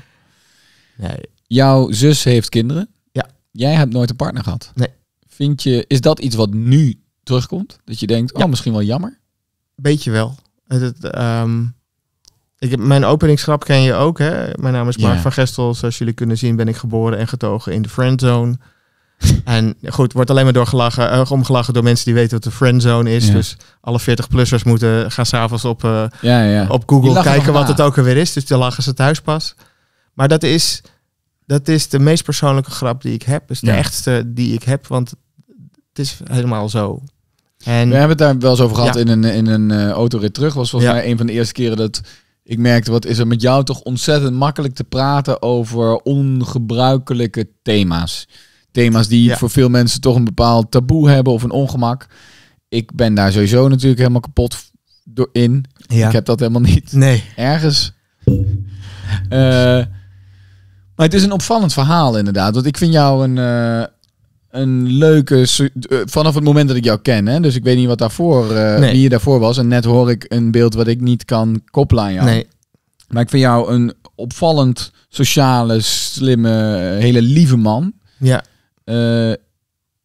Nee. Jouw zus heeft kinderen. Ja. Jij hebt nooit een partner gehad. Nee. Vind je, is dat iets wat nu terugkomt? Dat je denkt, oh, misschien wel jammer? Beetje wel. Het, ehm, ik heb, mijn openingsgrap ken je ook, hè? Mijn naam is Mark van Gestel. Zoals jullie kunnen zien ben ik geboren en getogen in de friendzone. en goed, wordt alleen maar doorgelachen, eh, omgelachen door mensen die weten wat de friendzone is. Dus alle 40-plussers moeten gaan s'avonds op, eh, op Google kijken wat het ook alweer is. Dus dan lachen ze thuis pas. Maar dat is dat is de meest persoonlijke grap die ik heb. Is de echtste die ik heb, want het is helemaal zo. En, We hebben het daar wel eens over gehad in een, in een uh, autorit terug. Was volgens mij een van de eerste keren dat ik merkte, wat is er met jou toch ontzettend makkelijk te praten over ongebruikelijke thema's. Thema's die voor veel mensen toch een bepaald taboe hebben of een ongemak. Ik ben daar sowieso natuurlijk helemaal kapot door in. Ja. Ik heb dat helemaal niet. Nee. Ergens. Eh, maar het is een opvallend verhaal inderdaad. Want ik vind jou een, eh, een leuke... Eh, vanaf het moment dat ik jou ken. Hè? Dus ik weet niet wat daarvoor, eh, wie je daarvoor was. En net hoor ik een beeld wat ik niet kan koppelen aan jou. Nee. Maar ik vind jou een opvallend sociale, slimme, hele lieve man. Ja.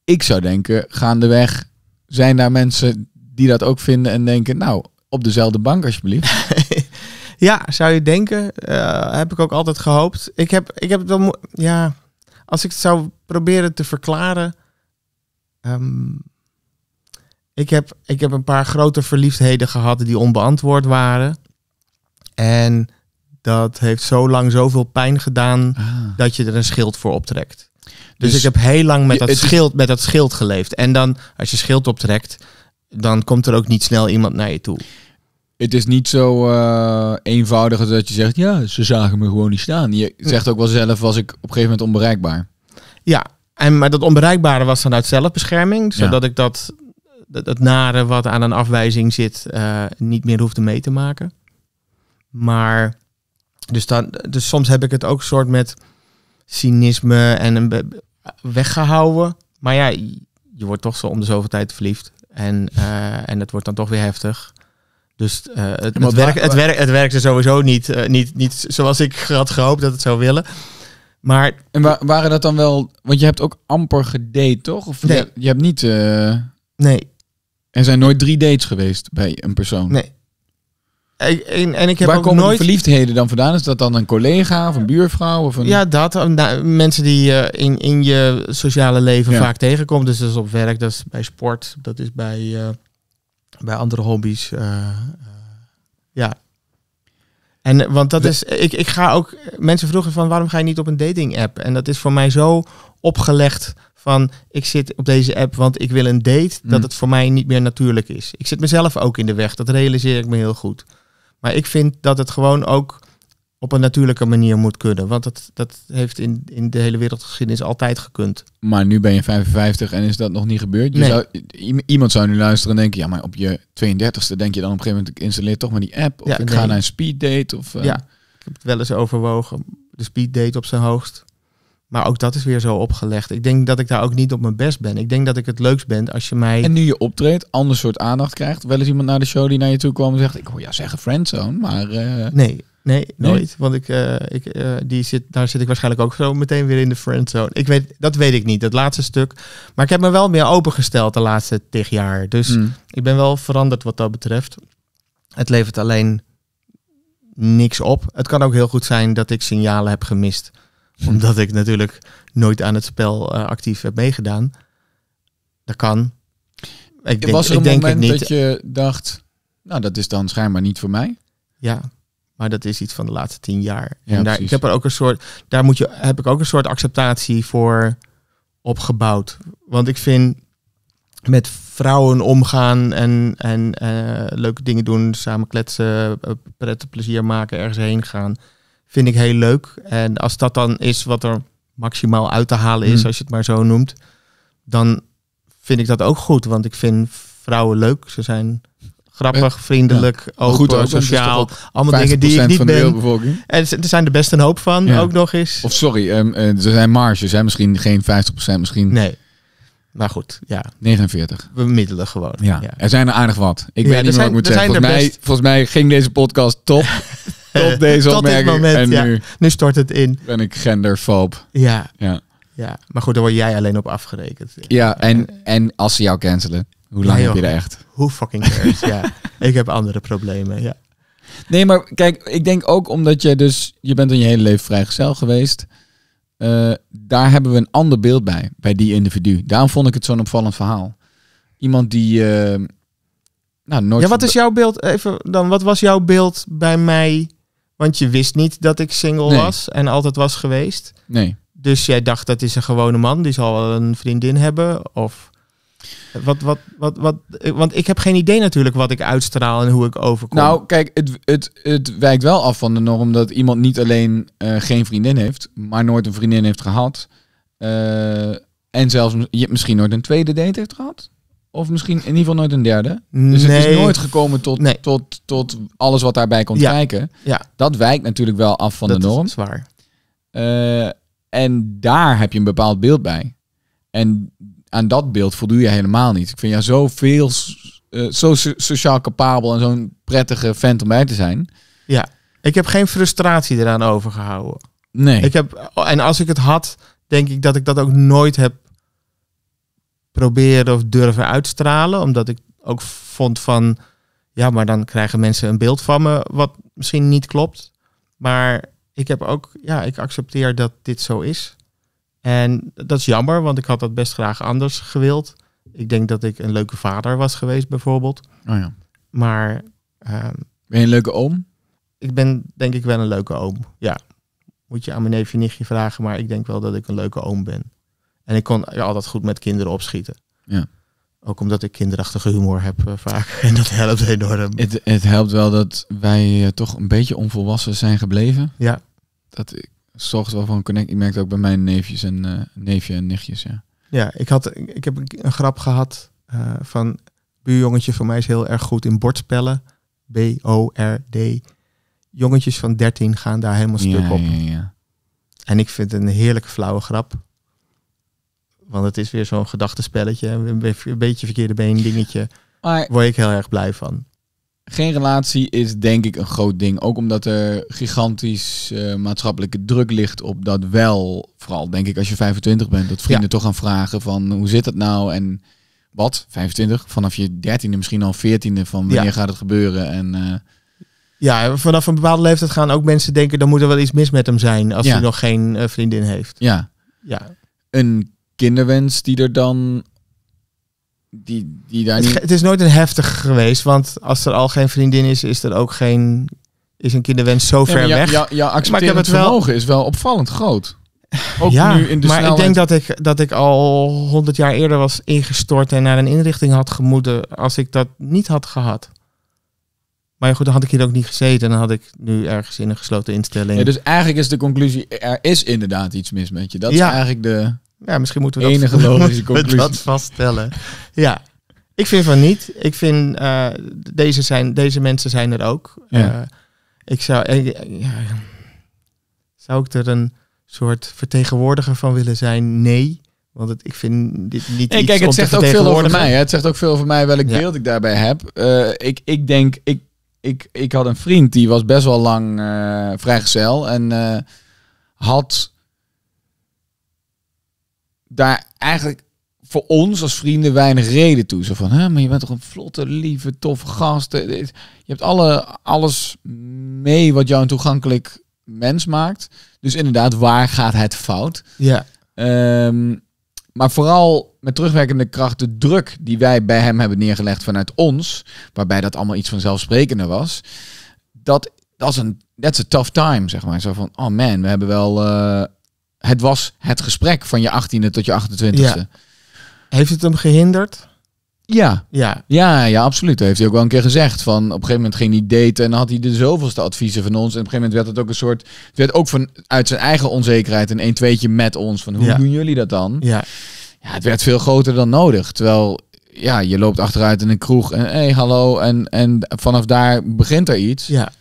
ik zou denken, gaandeweg zijn daar mensen die dat ook vinden en denken... Nou, op dezelfde bank alsjeblieft. Ja, zou je denken. Eh, heb ik ook altijd gehoopt. Ik heb, ik heb dan, ja, als ik het zou proberen te verklaren. Ehm, ik, heb, ik heb een paar grote verliefdheden gehad die onbeantwoord waren. En dat heeft zo lang zoveel pijn gedaan ah. dat je er een schild voor optrekt. Dus, dus ik heb heel lang met dat, schild, met dat schild geleefd. En dan, als je schild optrekt, dan komt er ook niet snel iemand naar je toe het is niet zo uh, eenvoudig dat je zegt, ja, ze zagen me gewoon niet staan. Je zegt ook wel zelf, was ik op een gegeven moment onbereikbaar. Ja, en, maar dat onbereikbare was dan uit zelfbescherming, zodat ik dat, dat, nare wat aan een afwijzing zit eh, niet meer hoefde mee te maken. Maar, dus, dan, dus soms heb ik het ook soort met cynisme en een weggehouden. Maar ja, je wordt toch zo om de zoveel tijd verliefd. En, eh, en dat wordt dan toch weer heftig. Dus uh, het, het, werk, het, werk, het werkte sowieso niet, eh, niet, niet zoals ik had gehoopt dat het zou willen. Maar, en waren dat dan wel... Want je hebt ook amper gedate, toch? Of nee. je, hebt niet... Eh, nee. Er zijn nooit drie dates geweest bij een persoon. Nee. En, en, ik heb Waar ook komen nooit... die verliefdheden dan vandaan? Is dat dan een collega of een buurvrouw? Of een... Ja, dat. Nou, mensen die je in, in je sociale leven vaak tegenkomt. Dus dat is op werk, dat is bij sport, dat is bij bij andere hobby's. Eh, eh, ja. En want dat is, ik, ik ga ook, mensen vroegen van waarom ga je niet op een dating app? En dat is voor mij zo opgelegd van ik zit op deze app want ik wil een date, dat mm. het voor mij niet meer natuurlijk is. Ik zit mezelf ook in de weg, dat realiseer ik me heel goed. Maar ik vind dat het gewoon ook op een natuurlijke manier moet kunnen. Want dat, dat heeft in, in de hele wereldgeschiedenis altijd gekund. Maar nu ben je 55 en is dat nog niet gebeurd? Je zou, iemand zou nu luisteren en denken, ja, maar op je 32 e denk je dan op een gegeven moment, ik installeer toch maar die app. Of ja, ik ga naar een speeddate. Of, eh, Ja, ik heb het wel eens overwogen. De speeddate op zijn hoogst. Maar ook dat is weer zo opgelegd. Ik denk dat ik daar ook niet op mijn best ben. Ik denk dat ik het leukst ben als je mij... En nu je optreedt, ander soort aandacht krijgt. Wel eens iemand naar de show die naar je toe kwam en zegt... Ik hoor jou zeggen friendzone, maar... Eh, nee, Nee, nooit. Want ik, eh, ik, eh, die zit, daar zit ik waarschijnlijk ook zo meteen weer in de friendzone. Ik weet, dat weet ik niet, dat laatste stuk. Maar ik heb me wel meer opengesteld de laatste tig jaar. Dus hmm. ik ben wel veranderd wat dat betreft. Het levert alleen niks op. Het kan ook heel goed zijn dat ik signalen heb gemist. Hmm. Omdat ik natuurlijk nooit aan het spel eh, actief heb meegedaan. Dat kan. Ik denk, Was er een ik denk moment dat je dacht, nou dat is dan schijnbaar niet voor mij? Ja, maar dat is iets van de laatste tien jaar. en daar, ik heb er ook een soort, daar moet je, heb ik ook een soort acceptatie voor opgebouwd. Want ik vind met vrouwen omgaan en, en eh, leuke dingen doen, samen kletsen, eh, prettig plezier maken, ergens heen gaan, vind ik heel leuk. En als dat dan is wat er maximaal uit te halen is, hmm. als je het maar zo noemt, dan vind ik dat ook goed. Want ik vind vrouwen leuk. Ze zijn grappig, vriendelijk, ja. goed, ook, sociaal. Allemaal dingen die ik niet ben. En er zijn er best een hoop van, ook nog eens. Of sorry, um, er zijn marges, hè? misschien geen 50%, misschien... Nee. Maar goed, ja. 49. We middelen gewoon. Ja. Er zijn er aardig wat. Ik weet niet meer wat ik moet zeggen. Volgens mij, volgens mij ging deze podcast top. top deze Tot opmerking. Moment, en nu, nu stort het in. Ben ik genderfoob. Ja. ja. Ja, maar goed, daar word jij alleen op afgerekend. Ja, en, en als ze jou cancelen. Hoe lang nou heb je er echt? Hoe fucking cares? ja, ik heb andere problemen. Ja. Nee, maar kijk, ik denk ook omdat je dus, je bent in je hele leven vrijgezel geweest. Eh, daar hebben we een ander beeld bij, bij die individu. Daarom vond ik het zo'n opvallend verhaal. Iemand die. Eh, nou, nooit ja, wat is jouw beeld? Even dan, wat was jouw beeld bij mij? Want je wist niet dat ik single was en altijd was geweest. Nee. Dus jij dacht dat is een gewone man, die zal wel een vriendin hebben. Of wat, wat, wat, wat, want ik heb geen idee natuurlijk wat ik uitstraal en hoe ik overkom. Nou, kijk, het, het, het wijkt wel af van de norm dat iemand niet alleen eh, geen vriendin heeft, maar nooit een vriendin heeft gehad. Eh, en zelfs je, misschien nooit een tweede date heeft gehad. Of misschien in ieder geval nooit een derde. Dus het is nooit gekomen tot, tot, tot alles wat daarbij komt ja. kijken. Ja. Dat wijkt natuurlijk wel af van de norm. Dat is zwaar. Eh, en daar heb je een bepaald beeld bij. En aan dat beeld voldoe je helemaal niet. Ik vind jou zo veel, eh, zo sociaal capabel en zo'n prettige vent om bij te zijn. Ja, ik heb geen frustratie eraan overgehouden. Nee. Ik heb, en als ik het had, denk ik dat ik dat ook nooit heb proberen of durven uitstralen. Omdat ik ook vond van, ja, maar dan krijgen mensen een beeld van me wat misschien niet klopt. Maar ik heb ook, ja, ik accepteer dat dit zo is. En dat is jammer, want ik had dat best graag anders gewild. Ik denk dat ik een leuke vader was geweest, bijvoorbeeld. Oh ja. Maar. Ehm, ben je een leuke oom? Ik ben denk ik wel een leuke oom. Ja. Moet je aan mijn neefje nichtje vragen, maar ik denk wel dat ik een leuke oom ben. En ik kon ja, altijd goed met kinderen opschieten. Ja. Ook omdat ik kinderachtige humor heb eh, vaak. En dat helpt enorm. Het, helpt wel dat wij eh, toch een beetje onvolwassen zijn gebleven. Ja. Dat ik zorgt wel van connect. Ik merk ook bij mijn neefjes en eh, neefje en nichtjes. Ja, ja ik, had, ik heb een grap gehad eh, van buurjongetje van mij is heel erg goed in bordspellen. B-O-R-D. Jongetjes van 13 gaan daar helemaal stuk op. Ja, En ik vind het een heerlijke flauwe grap. Want het is weer zo'n gedachtenspelletje. Een beetje verkeerde been dingetje. Maar, word ik heel erg blij van geen relatie is denk ik een groot ding. Ook omdat er gigantisch eh, maatschappelijke druk ligt op dat wel. Vooral denk ik als je 25 bent, dat vrienden toch gaan vragen van hoe zit dat nou en wat? 25? Vanaf je 13e, misschien al 14e van wanneer gaat het gebeuren en... Eh, ja, vanaf een bepaalde leeftijd gaan ook mensen denken, dan moet er wel iets mis met hem zijn als hij nog geen eh, vriendin heeft. Ja. ja. Een kinderwens die er dan die, die daar het, het is nooit een heftig geweest, want als er al geen vriendin is, is er ook geen... Is een kinderwens zo ja, ver ja, weg. Ja, ja, heb het vermogen wel... is wel opvallend groot. Ook ja, nu in de maar ik denk dat ik, dat ik al honderd jaar eerder was ingestort en naar een inrichting had gemoeten als ik dat niet had gehad. Maar goed, dan had ik hier ook niet gezeten. Dan had ik nu ergens in een gesloten instelling. dus eigenlijk is de conclusie, er is inderdaad iets mis met je. Dat ja. is eigenlijk de ja, misschien moeten we Enige dat, logische conclusie. dat vaststellen. Ja, ik vind van niet. Ik vind uh, deze, zijn, deze mensen zijn er ook. Ja. Eh, ik zou, eh, zou ik er een soort vertegenwoordiger van willen zijn? Nee. Want ik vind dit niet. Nee, iets kijk, het zegt ook veel over mij. Hè? Het zegt ook veel over mij welk ja. beeld ik daarbij heb. ik, ik denk, ik, ik, ik had een vriend die was best wel lang vrijgezel en had daar eigenlijk voor ons als vrienden weinig reden toe. Zo van, hè, maar je bent toch een vlotte, lieve, toffe gast. Eh, je hebt alle, alles mee wat jou een toegankelijk mens maakt. Dus inderdaad, waar gaat het fout? Ja. Ehm, maar vooral met terugwerkende kracht de druk die wij bij hem hebben neergelegd vanuit ons, waarbij dat allemaal iets vanzelfsprekender was, dat, dat is een that's a tough time, zeg maar. Zo van, oh man, we hebben wel eh, het was het gesprek van je 18e tot je 28e. Heeft het hem gehinderd? Ja. Ja. ja, ja, absoluut. Dat heeft hij ook wel een keer gezegd. Van op een gegeven moment ging hij daten en dan had hij de zoveelste adviezen van ons. En op een gegeven moment werd het ook een soort. Het werd ook van, uit zijn eigen onzekerheid een 1 tweetje met ons. Van hoe doen jullie dat dan? Ja. ja. Het werd veel groter dan nodig. Terwijl ja, je loopt achteruit in een kroeg en hé, hey, hallo. En, en vanaf daar begint er iets. Ja.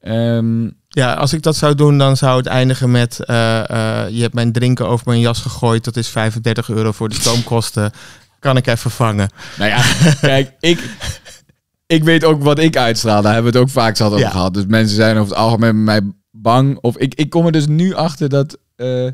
Ehm, ja, als ik dat zou doen, dan zou het eindigen met: eh, eh, je hebt mijn drinken over mijn jas gegooid. Dat is 35 euro voor de stoomkosten. kan ik even vangen? Nou ja, kijk, ik, ik weet ook wat ik uitstraal. Daar hebben we het ook vaak zat over gehad. Dus mensen zijn over het algemeen bij mij bang. Of ik, ik kom er dus nu achter dat eh,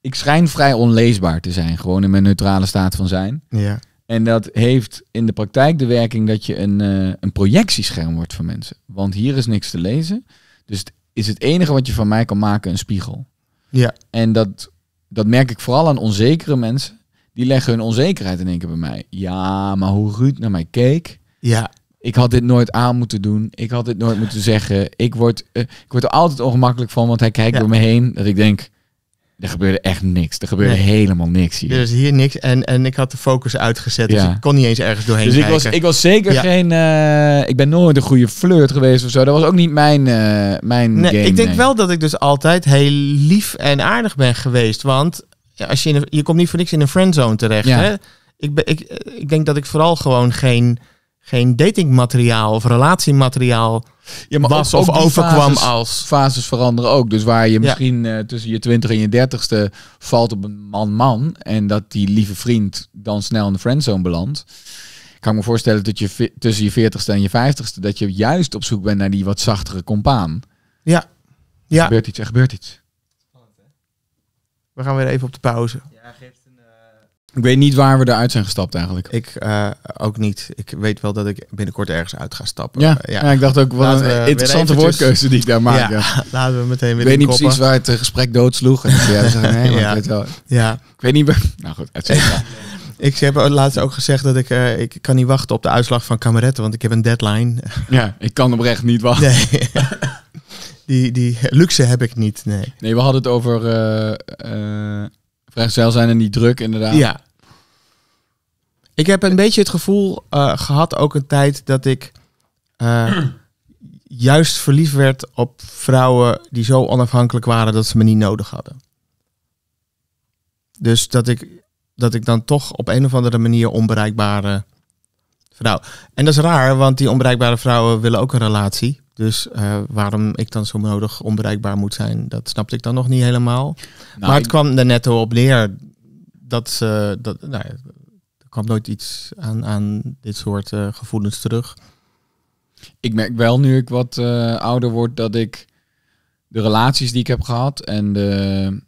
ik schijn vrij onleesbaar te zijn. Gewoon in mijn neutrale staat van zijn. Ja. En dat heeft in de praktijk de werking dat je een, een projectiescherm wordt voor mensen. Want hier is niks te lezen. Dus het is het enige wat je van mij kan maken een spiegel. Ja. En dat, dat merk ik vooral aan onzekere mensen. Die leggen hun onzekerheid in één keer bij mij. Ja, maar hoe Ruud naar mij keek. Ja. Ik had dit nooit aan moeten doen. Ik had dit nooit moeten zeggen. Ik word, eh, ik word er altijd ongemakkelijk van, want hij kijkt door me heen. Dat ik denk, er gebeurde echt niks. Er gebeurde helemaal niks hier. Dus hier niks. En, en ik had de focus uitgezet. Dus ja. Dus ik kon niet eens ergens doorheen dus kijken. Dus ik was, ik was zeker geen... Eh, ik ben nooit een goede flirt geweest of zo. Dat was ook niet mijn, uh, mijn nee, game, Ik denk wel dat ik dus altijd heel lief en aardig ben geweest. Want als je, je komt niet voor niks in een friendzone terecht. Hè? Ik, ben, ik, eh, ik denk dat ik vooral gewoon geen, geen datingmateriaal of relatiemateriaal ja, maar of overkwam als. Fases veranderen ook. Dus waar je misschien eh, tussen je 20 en je 30ste valt op een man-man. En dat die lieve vriend dan snel in de friendzone belandt. Ik kan me voorstellen dat je tussen je 40ste en je 50ste. dat je juist op zoek bent naar die wat zachtere compaan. Ja. ja. Er gebeurt iets, er gebeurt iets. We gaan weer even op de pauze. Ja, geef ik weet niet waar we eruit zijn gestapt eigenlijk. Ik eh, ook niet. Ik weet wel dat ik binnenkort ergens uit ga stappen. Ja, ja. ik dacht ook, wel een interessante woordkeuze die ik daar maak. Ja, laten we meteen weer Ik weet niet precies waar het eh, gesprek doodsloeg. En Ja. Zeg nee, ik weet Ja. Ik weet niet Nou goed, etc. ik heb laatst ook gezegd dat ik, eh, ik kan niet wachten op de uitslag van Kameretten, want ik heb een deadline. Ja, ik kan oprecht niet wachten. Nee. die, die luxe heb ik niet, nee. Nee, we hadden het over... Vrijgezel zijn en die druk inderdaad. Ja. Ik heb een beetje het gevoel eh, gehad, ook een tijd, dat ik eh, juist verliefd werd op vrouwen die zo onafhankelijk waren dat ze me niet nodig hadden. Dus dat ik, dat ik dan toch op een of andere manier onbereikbare vrouwen En dat is raar, want die onbereikbare vrouwen willen ook een relatie. Dus eh, waarom ik dan zo nodig onbereikbaar moet zijn, dat snapte ik dan nog niet helemaal. Nou, maar het kwam er net op neer dat ze. dat, nou ja, er kwam nooit iets aan, aan dit soort eh, gevoelens terug. Ik merk wel nu ik wat eh, ouder word dat ik de relaties die ik heb gehad en de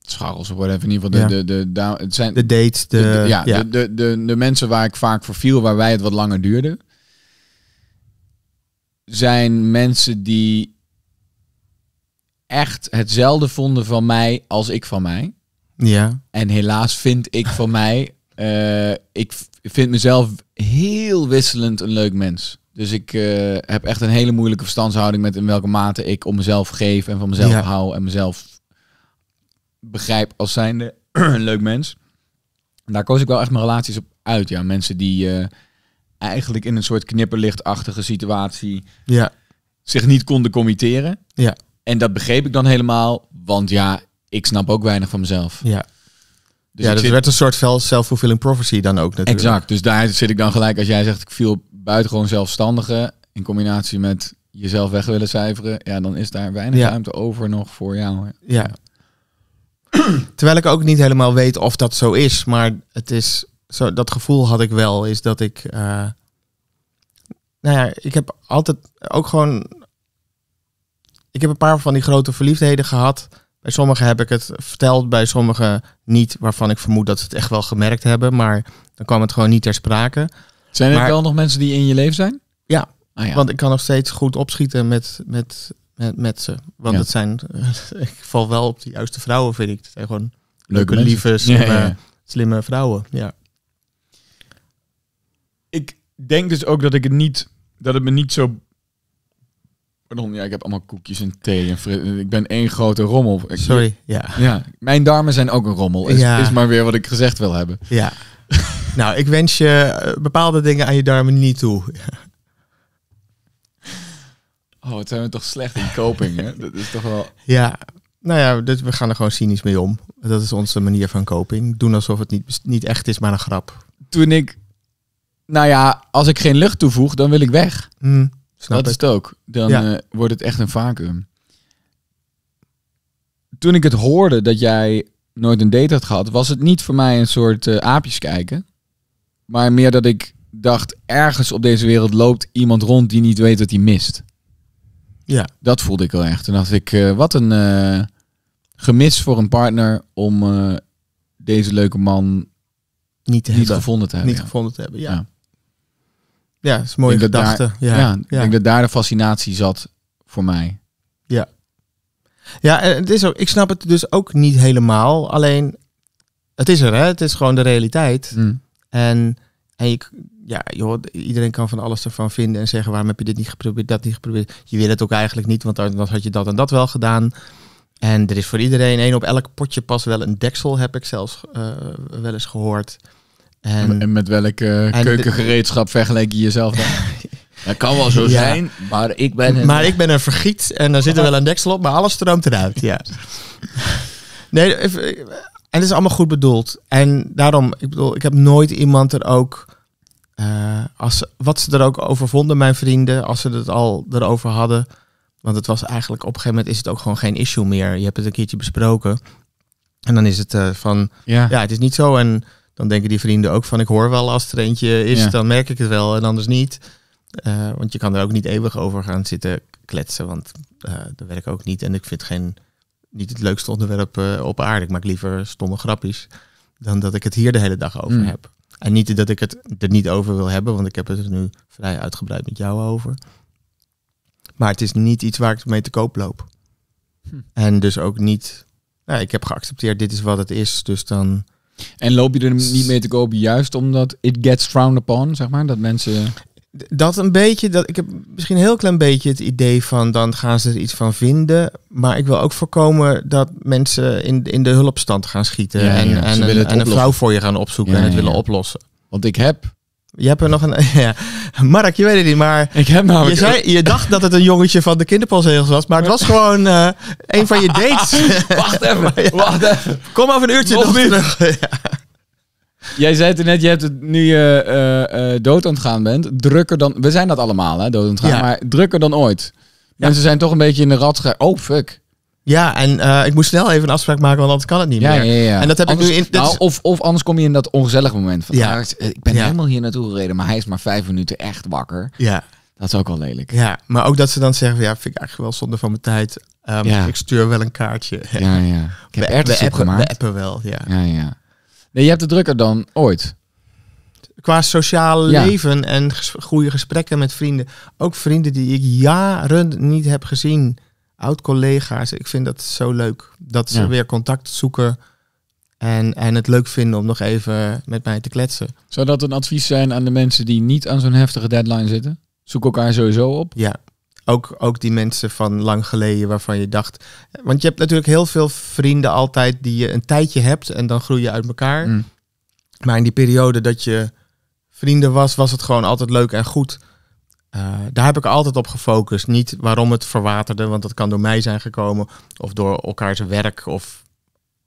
scharrels of whatever. In ieder geval de, de, de, het zijn, de dates. De, ja, De, de, de, mensen waar ik vaak voor viel, waar wij het wat langer duurde zijn mensen die echt hetzelfde vonden van mij als ik van mij. Ja. En helaas vind ik van mij, eh, ik vind mezelf heel wisselend een leuk mens. Dus ik eh, heb echt een hele moeilijke verstandshouding met in welke mate ik om mezelf geef en van mezelf hou en mezelf begrijp als zijnde een leuk mens. daar koos ik wel echt mijn relaties op uit. Ja, mensen die eh, eigenlijk in een soort knipperlichtachtige situatie ja. zich niet konden committeren. Ja. En dat begreep ik dan helemaal, want ja, ik snap ook weinig van mezelf. Ja. Dus ja, dat werd een soort self-fulfilling prophecy dan ook natuurlijk. Exact, dus daar zit ik dan gelijk als jij zegt ik viel buitengewoon zelfstandige in combinatie met jezelf weg willen cijferen, ja, dan is daar weinig ruimte over nog voor jou. Ja. Terwijl ik ook niet helemaal weet of dat zo is, maar het is zo, dat gevoel had ik wel, is dat ik. Eh, nou ja, ik heb altijd ook gewoon. Ik heb een paar van die grote verliefdheden gehad. Bij sommigen heb ik het verteld, bij sommigen niet, waarvan ik vermoed dat ze het echt wel gemerkt hebben, maar dan kwam het gewoon niet ter sprake. Zijn er wel nog mensen die in je leven zijn? Ah, ja, want ik kan nog steeds goed opschieten met, met, met, met ze. Want het zijn, ik val wel op de juiste vrouwen, vind ik. Het zijn gewoon leuke, leuke slimme vrouwen. Ja denk dus ook dat ik het niet, dat het me niet zo. Pardon, ja, ik heb allemaal koekjes en thee en ik ben één grote rommel. Sorry, ja. ja. Mijn darmen zijn ook een rommel, is, ja. is maar weer wat ik gezegd wil hebben. Ja. nou, ik wens je eh, bepaalde dingen aan je darmen niet toe. oh, het zijn we toch slecht in koping. hè? Dat is toch wel... Ja, nou ja, we gaan er gewoon cynisch mee om. Dat is onze manier van koping. Doen alsof het niet, niet echt is, maar een grap. Toen ik nou ja, als ik geen lucht toevoeg, dan wil ik weg. Hmm, dat is het ook. Dan eh, wordt het echt een vacuüm. Toen ik het hoorde dat jij nooit een date had gehad, was het niet voor mij een soort uh, aapjes kijken. Maar meer dat ik dacht, ergens op deze wereld loopt iemand rond die niet weet dat hij mist. Ja. Dat voelde ik wel echt. Toen dacht ik, eh, wat een gemis voor een partner om deze leuke man niet, te gevonden te hebben. Niet gevonden te hebben, ja. Ja, dat is een mooie gedachte. ja. Ik denk dat daar de fascinatie zat voor mij. Ja. Ja, en het is ook, ik snap het dus ook niet helemaal. Alleen, het is er, hè? Het is gewoon de realiteit. Mm. En, en je, ja, joh, iedereen kan van alles ervan vinden en zeggen: waarom heb je dit niet geprobeerd, dat niet geprobeerd? Je wil het ook eigenlijk niet, want dan had je dat en dat wel gedaan. En er is voor iedereen één op elk potje pas wel een deksel, heb ik zelfs eh, wel eens gehoord. En, met welk eh, keukengereedschap vergelijk je jezelf dan? Dat kan wel zo zijn, maar ik ben... Een... Maar ik ben een vergiet en daar zit er wel een deksel op, maar alles stroomt eruit, ja. Nee, eh, eh, en het is allemaal goed bedoeld. En daarom, ik bedoel, ik heb nooit iemand er ook... als, wat ze er ook over vonden, mijn vrienden, als ze het al erover hadden... Want het was eigenlijk, op een gegeven moment is het ook gewoon geen issue meer. Je hebt het een keertje besproken. En dan is het van, ja. ja, het is niet zo en dan denken die vrienden ook van ik hoor wel als er eentje is, dan merk ik het wel en anders niet. Eh, want je kan er ook niet eeuwig over gaan zitten kletsen, want uh, eh, dat werk ook niet. En ik vind geen, niet het leukste onderwerp eh, op aarde. Ik maak liever stomme grapjes dan dat ik het hier de hele dag over hmm. heb. En niet dat ik het er niet over wil hebben, want ik heb het er nu vrij uitgebreid met jou over. Maar het is niet iets waar ik mee te koop loop. Hmm. En dus ook niet, nou, ik heb geaccepteerd, dit is wat het is, dus dan en loop je er niet mee te kopen, juist omdat it gets frowned upon, zeg maar? Dat mensen... Dat een beetje, dat, ik heb misschien een heel klein beetje het idee van dan gaan ze er iets van vinden. Maar ik wil ook voorkomen dat mensen in, in de hulpstand gaan schieten. en, en, en, een vrouw voor je gaan opzoeken en het willen oplossen. Want ik heb je hebt er nog een. Ja. Mark, je weet het niet, maar. Ik heb namelijk. Je, zei, je dacht dat het een jongetje van de kinderpasregels was, maar het was gewoon eh, een van je dates. wacht even, wacht even. Kom over een uurtje nog binnen. Jij zei het net, je hebt het nu je uh, eh, eh, dood aan bent, drukker dan. We zijn dat allemaal, hè, dood aan gaan, maar drukker dan ooit. Mensen zijn toch een beetje in de rat Oh, fuck. Ja, en eh, ik moest snel even een afspraak maken, want anders kan het niet meer. Ja, ja, en dat heb ik nu nou, of, of anders kom je in dat ongezellige moment Ja. Nou, eh, ik ben helemaal hier naartoe gereden, maar hij is maar vijf minuten echt wakker. Ja. Dat is ook wel lelijk. Ja, maar ook dat ze dan zeggen: ja, vind ik eigenlijk wel zonde van mijn tijd. Ehm, ja. Ik stuur wel een kaartje. Ja, ja. Ik heb we, appen, gemaakt. We appen wel, ja. ja, ja. Nee, je hebt het drukker dan ooit. Qua sociaal leven en goede gesprekken met vrienden. Ook vrienden die ik jaren niet heb gezien oud-collega's. Ik vind dat zo leuk. Dat ze weer contact zoeken en, en het leuk vinden om nog even met mij te kletsen. Zou dat een advies zijn aan de mensen die niet aan zo'n heftige deadline zitten? Zoek elkaar sowieso op. Ja, ook, ook die mensen van lang geleden waarvan je dacht. Want je hebt natuurlijk heel veel vrienden altijd die je een tijdje hebt en dan groei je uit elkaar. Mm. Maar in die periode dat je vrienden was, was het gewoon altijd leuk en goed. Eh, daar heb ik altijd op gefocust. Niet waarom het verwaterde, want dat kan door mij zijn gekomen of door elkaars werk of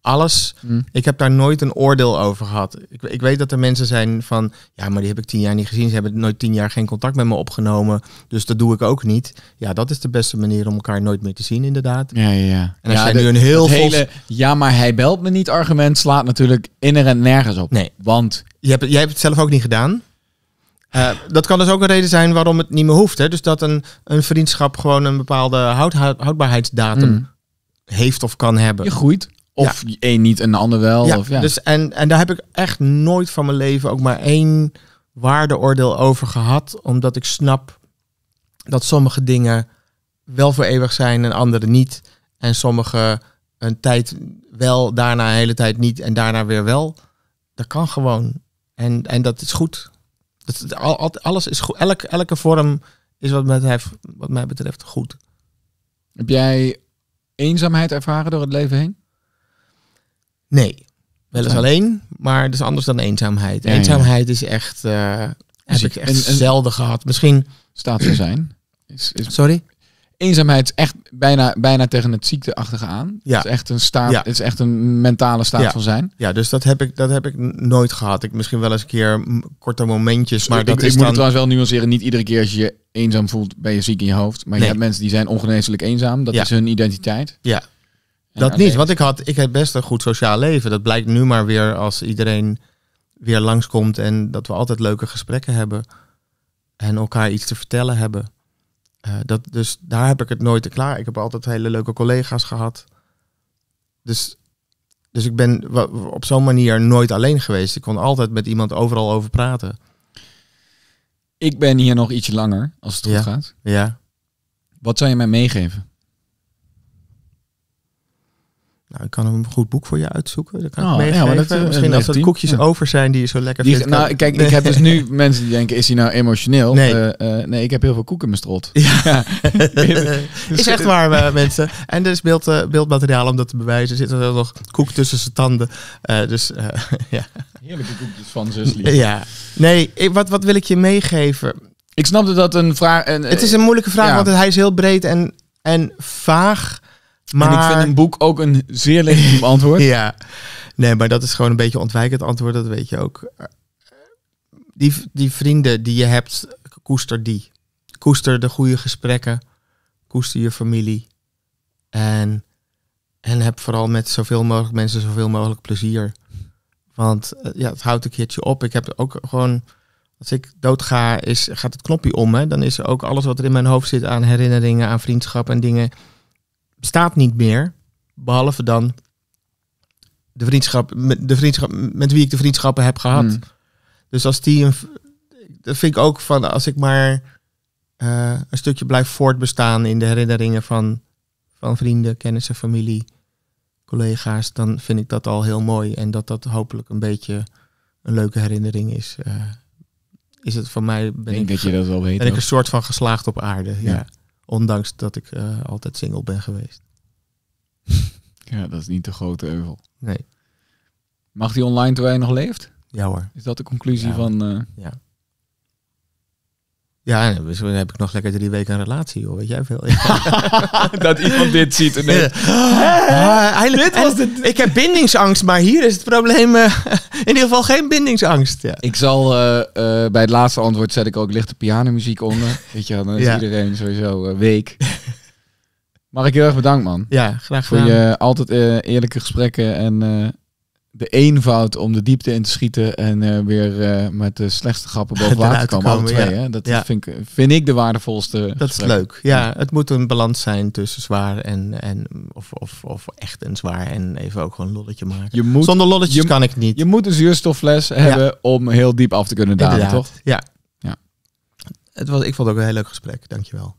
alles. Mm. Ik heb daar nooit een oordeel over gehad. Ik, ik, weet dat er mensen zijn van, ja, maar die heb ik tien jaar niet gezien. Ze hebben nooit tien jaar geen contact met me opgenomen. Dus dat doe ik ook niet. Ja, dat is de beste manier om elkaar nooit meer te zien, inderdaad. Ja, ja, ja. En als ja, jij nu een heel Hele, ja, maar hij belt me niet argument slaat natuurlijk inherent nergens op. Nee. Want... Je hebt, jij hebt het zelf ook niet gedaan. Eh, dat kan dus ook een reden zijn waarom het niet meer hoeft. Hè? Dus dat een, een vriendschap gewoon een bepaalde houd, houdbaarheidsdatum hmm. heeft of kan hebben. Je groeit. Of één niet en de ander wel. of, ja. Dus en, en daar heb ik echt nooit van mijn leven ook maar één waardeoordeel over gehad. Omdat ik snap dat sommige dingen wel voor eeuwig zijn en andere niet. En sommige een tijd wel, daarna een hele tijd niet en daarna weer wel. Dat kan gewoon. En, en dat is goed. Dus alles is goed. Elke, elke vorm is wat, met, wat mij betreft goed. Heb jij eenzaamheid ervaren door het leven heen? Nee. Wel eens alleen, maar dat is anders dan eenzaamheid. eenzaamheid is echt. Uh, heb ik echt en, zelden gehad. Misschien. Staat er zijn. Sorry? eenzaamheid is echt bijna, bijna tegen het ziekteachtige aan. Ja. Het is echt een staat, ja. het is echt een mentale staat van zijn. Ja, dus dat heb ik, dat heb ik nooit gehad. Ik misschien wel eens een keer korte momentjes, maar ik, dat is ik moet het trouwens wel nuanceren. Niet iedere keer als je je eenzaam voelt, ben je ziek in je hoofd. Maar je hebt mensen die zijn ongeneeslijk eenzaam. Dat is hun identiteit. Ja. dat niet, want ik had, ik heb best een goed sociaal leven. Dat blijkt nu maar weer als iedereen weer langskomt en dat we altijd leuke gesprekken hebben en elkaar iets te vertellen hebben. Eh, dat, dus daar heb ik het nooit te klaar. Ik heb altijd hele leuke collega's gehad. Dus, dus ik ben op zo'n manier nooit alleen geweest. Ik kon altijd met iemand overal over praten. Ik ben hier nog iets langer, als het goed gaat. Ja. Wat zou je mij meegeven? Nou, ik kan hem een goed boek voor je uitzoeken. Dat kan oh, ja, maar dat, eh, Misschien als het koekjes over zijn die je zo lekker vindt. Nou, kijk, ik heb dus nu mensen die denken, is hij nou emotioneel? Nee. Eh, eh, nee, ik heb heel veel koeken in mijn Ja. is echt waar, mensen. En er is dus beeld, beeldmateriaal om dat te bewijzen. Er zit er nog koek tussen zijn tanden. dus ja. Heerlijke koekjes van Zusli. Ja. Nee, wat, wat wil ik je meegeven? Ik snapte dat een vraag... Een, het is een moeilijke vraag, want hij is heel breed en, en vaag... Maar... En ik vind een boek ook een zeer legitiem antwoord. ja. Nee, maar dat is gewoon een beetje ontwijkend antwoord, dat weet je ook. Die, die vrienden die je hebt, koester die. Koester de goede gesprekken, koester je familie. En, en heb vooral met zoveel mogelijk mensen zoveel mogelijk plezier. Want eh, ja, het houdt een keertje op. Ik heb ook gewoon, als ik doodga, is, gaat het knopje om. Hè? Dan is ook alles wat er in mijn hoofd zit aan herinneringen, aan vriendschap en dingen bestaat niet meer. Behalve dan de vriendschap, met, de vriendschap met wie ik de vriendschappen heb gehad. Hmm. Dus als die een. Dat vind ik ook van als ik maar eh, een stukje blijf voortbestaan in de herinneringen van, van vrienden, kennissen, familie, collega's. Dan vind ik dat al heel mooi. En dat dat hopelijk een beetje een leuke herinnering is. Eh, is het voor mij. Ben denk ik, dat je dat wel weet. Ben ik een soort van geslaagd op aarde. ja. Ondanks dat ik eh, altijd single ben geweest. ja, dat is niet de grote euvel. Nee. Mag die online terwijl je nog leeft? Ja hoor. Is dat de conclusie van... Eh, ja. Ja, dan heb ik nog lekker drie weken een relatie, hoor. Weet jij veel? dat iemand dit ziet en denkt... Ah, dit was Ik heb bindingsangst, maar hier is het probleem eh, in ieder geval geen bindingsangst. Ja. Ik zal eh, eh, bij het laatste antwoord zet ik ook lichte pianomuziek onder. Weet je, dan is iedereen sowieso week. Mag ik heel erg bedankt, man. Ja, graag gedaan. Voor je altijd eerlijke gesprekken en de eenvoud om de diepte in te schieten en eh, weer eh, met de slechtste grappen boven water te komen twee, hè? Dat vind, ik, vind, ik, de waardevolste. Dat is leuk. Ja, het moet een balans zijn tussen zwaar en, en of, of, of echt en zwaar en even ook gewoon een lolletje maken. Je moet, Zonder lolletjes kan ik niet. Je moet een zuurstofles hebben om heel diep af te kunnen dalen, toch? Ja. ja. Het was, ik vond het ook een heel leuk gesprek. Dankjewel.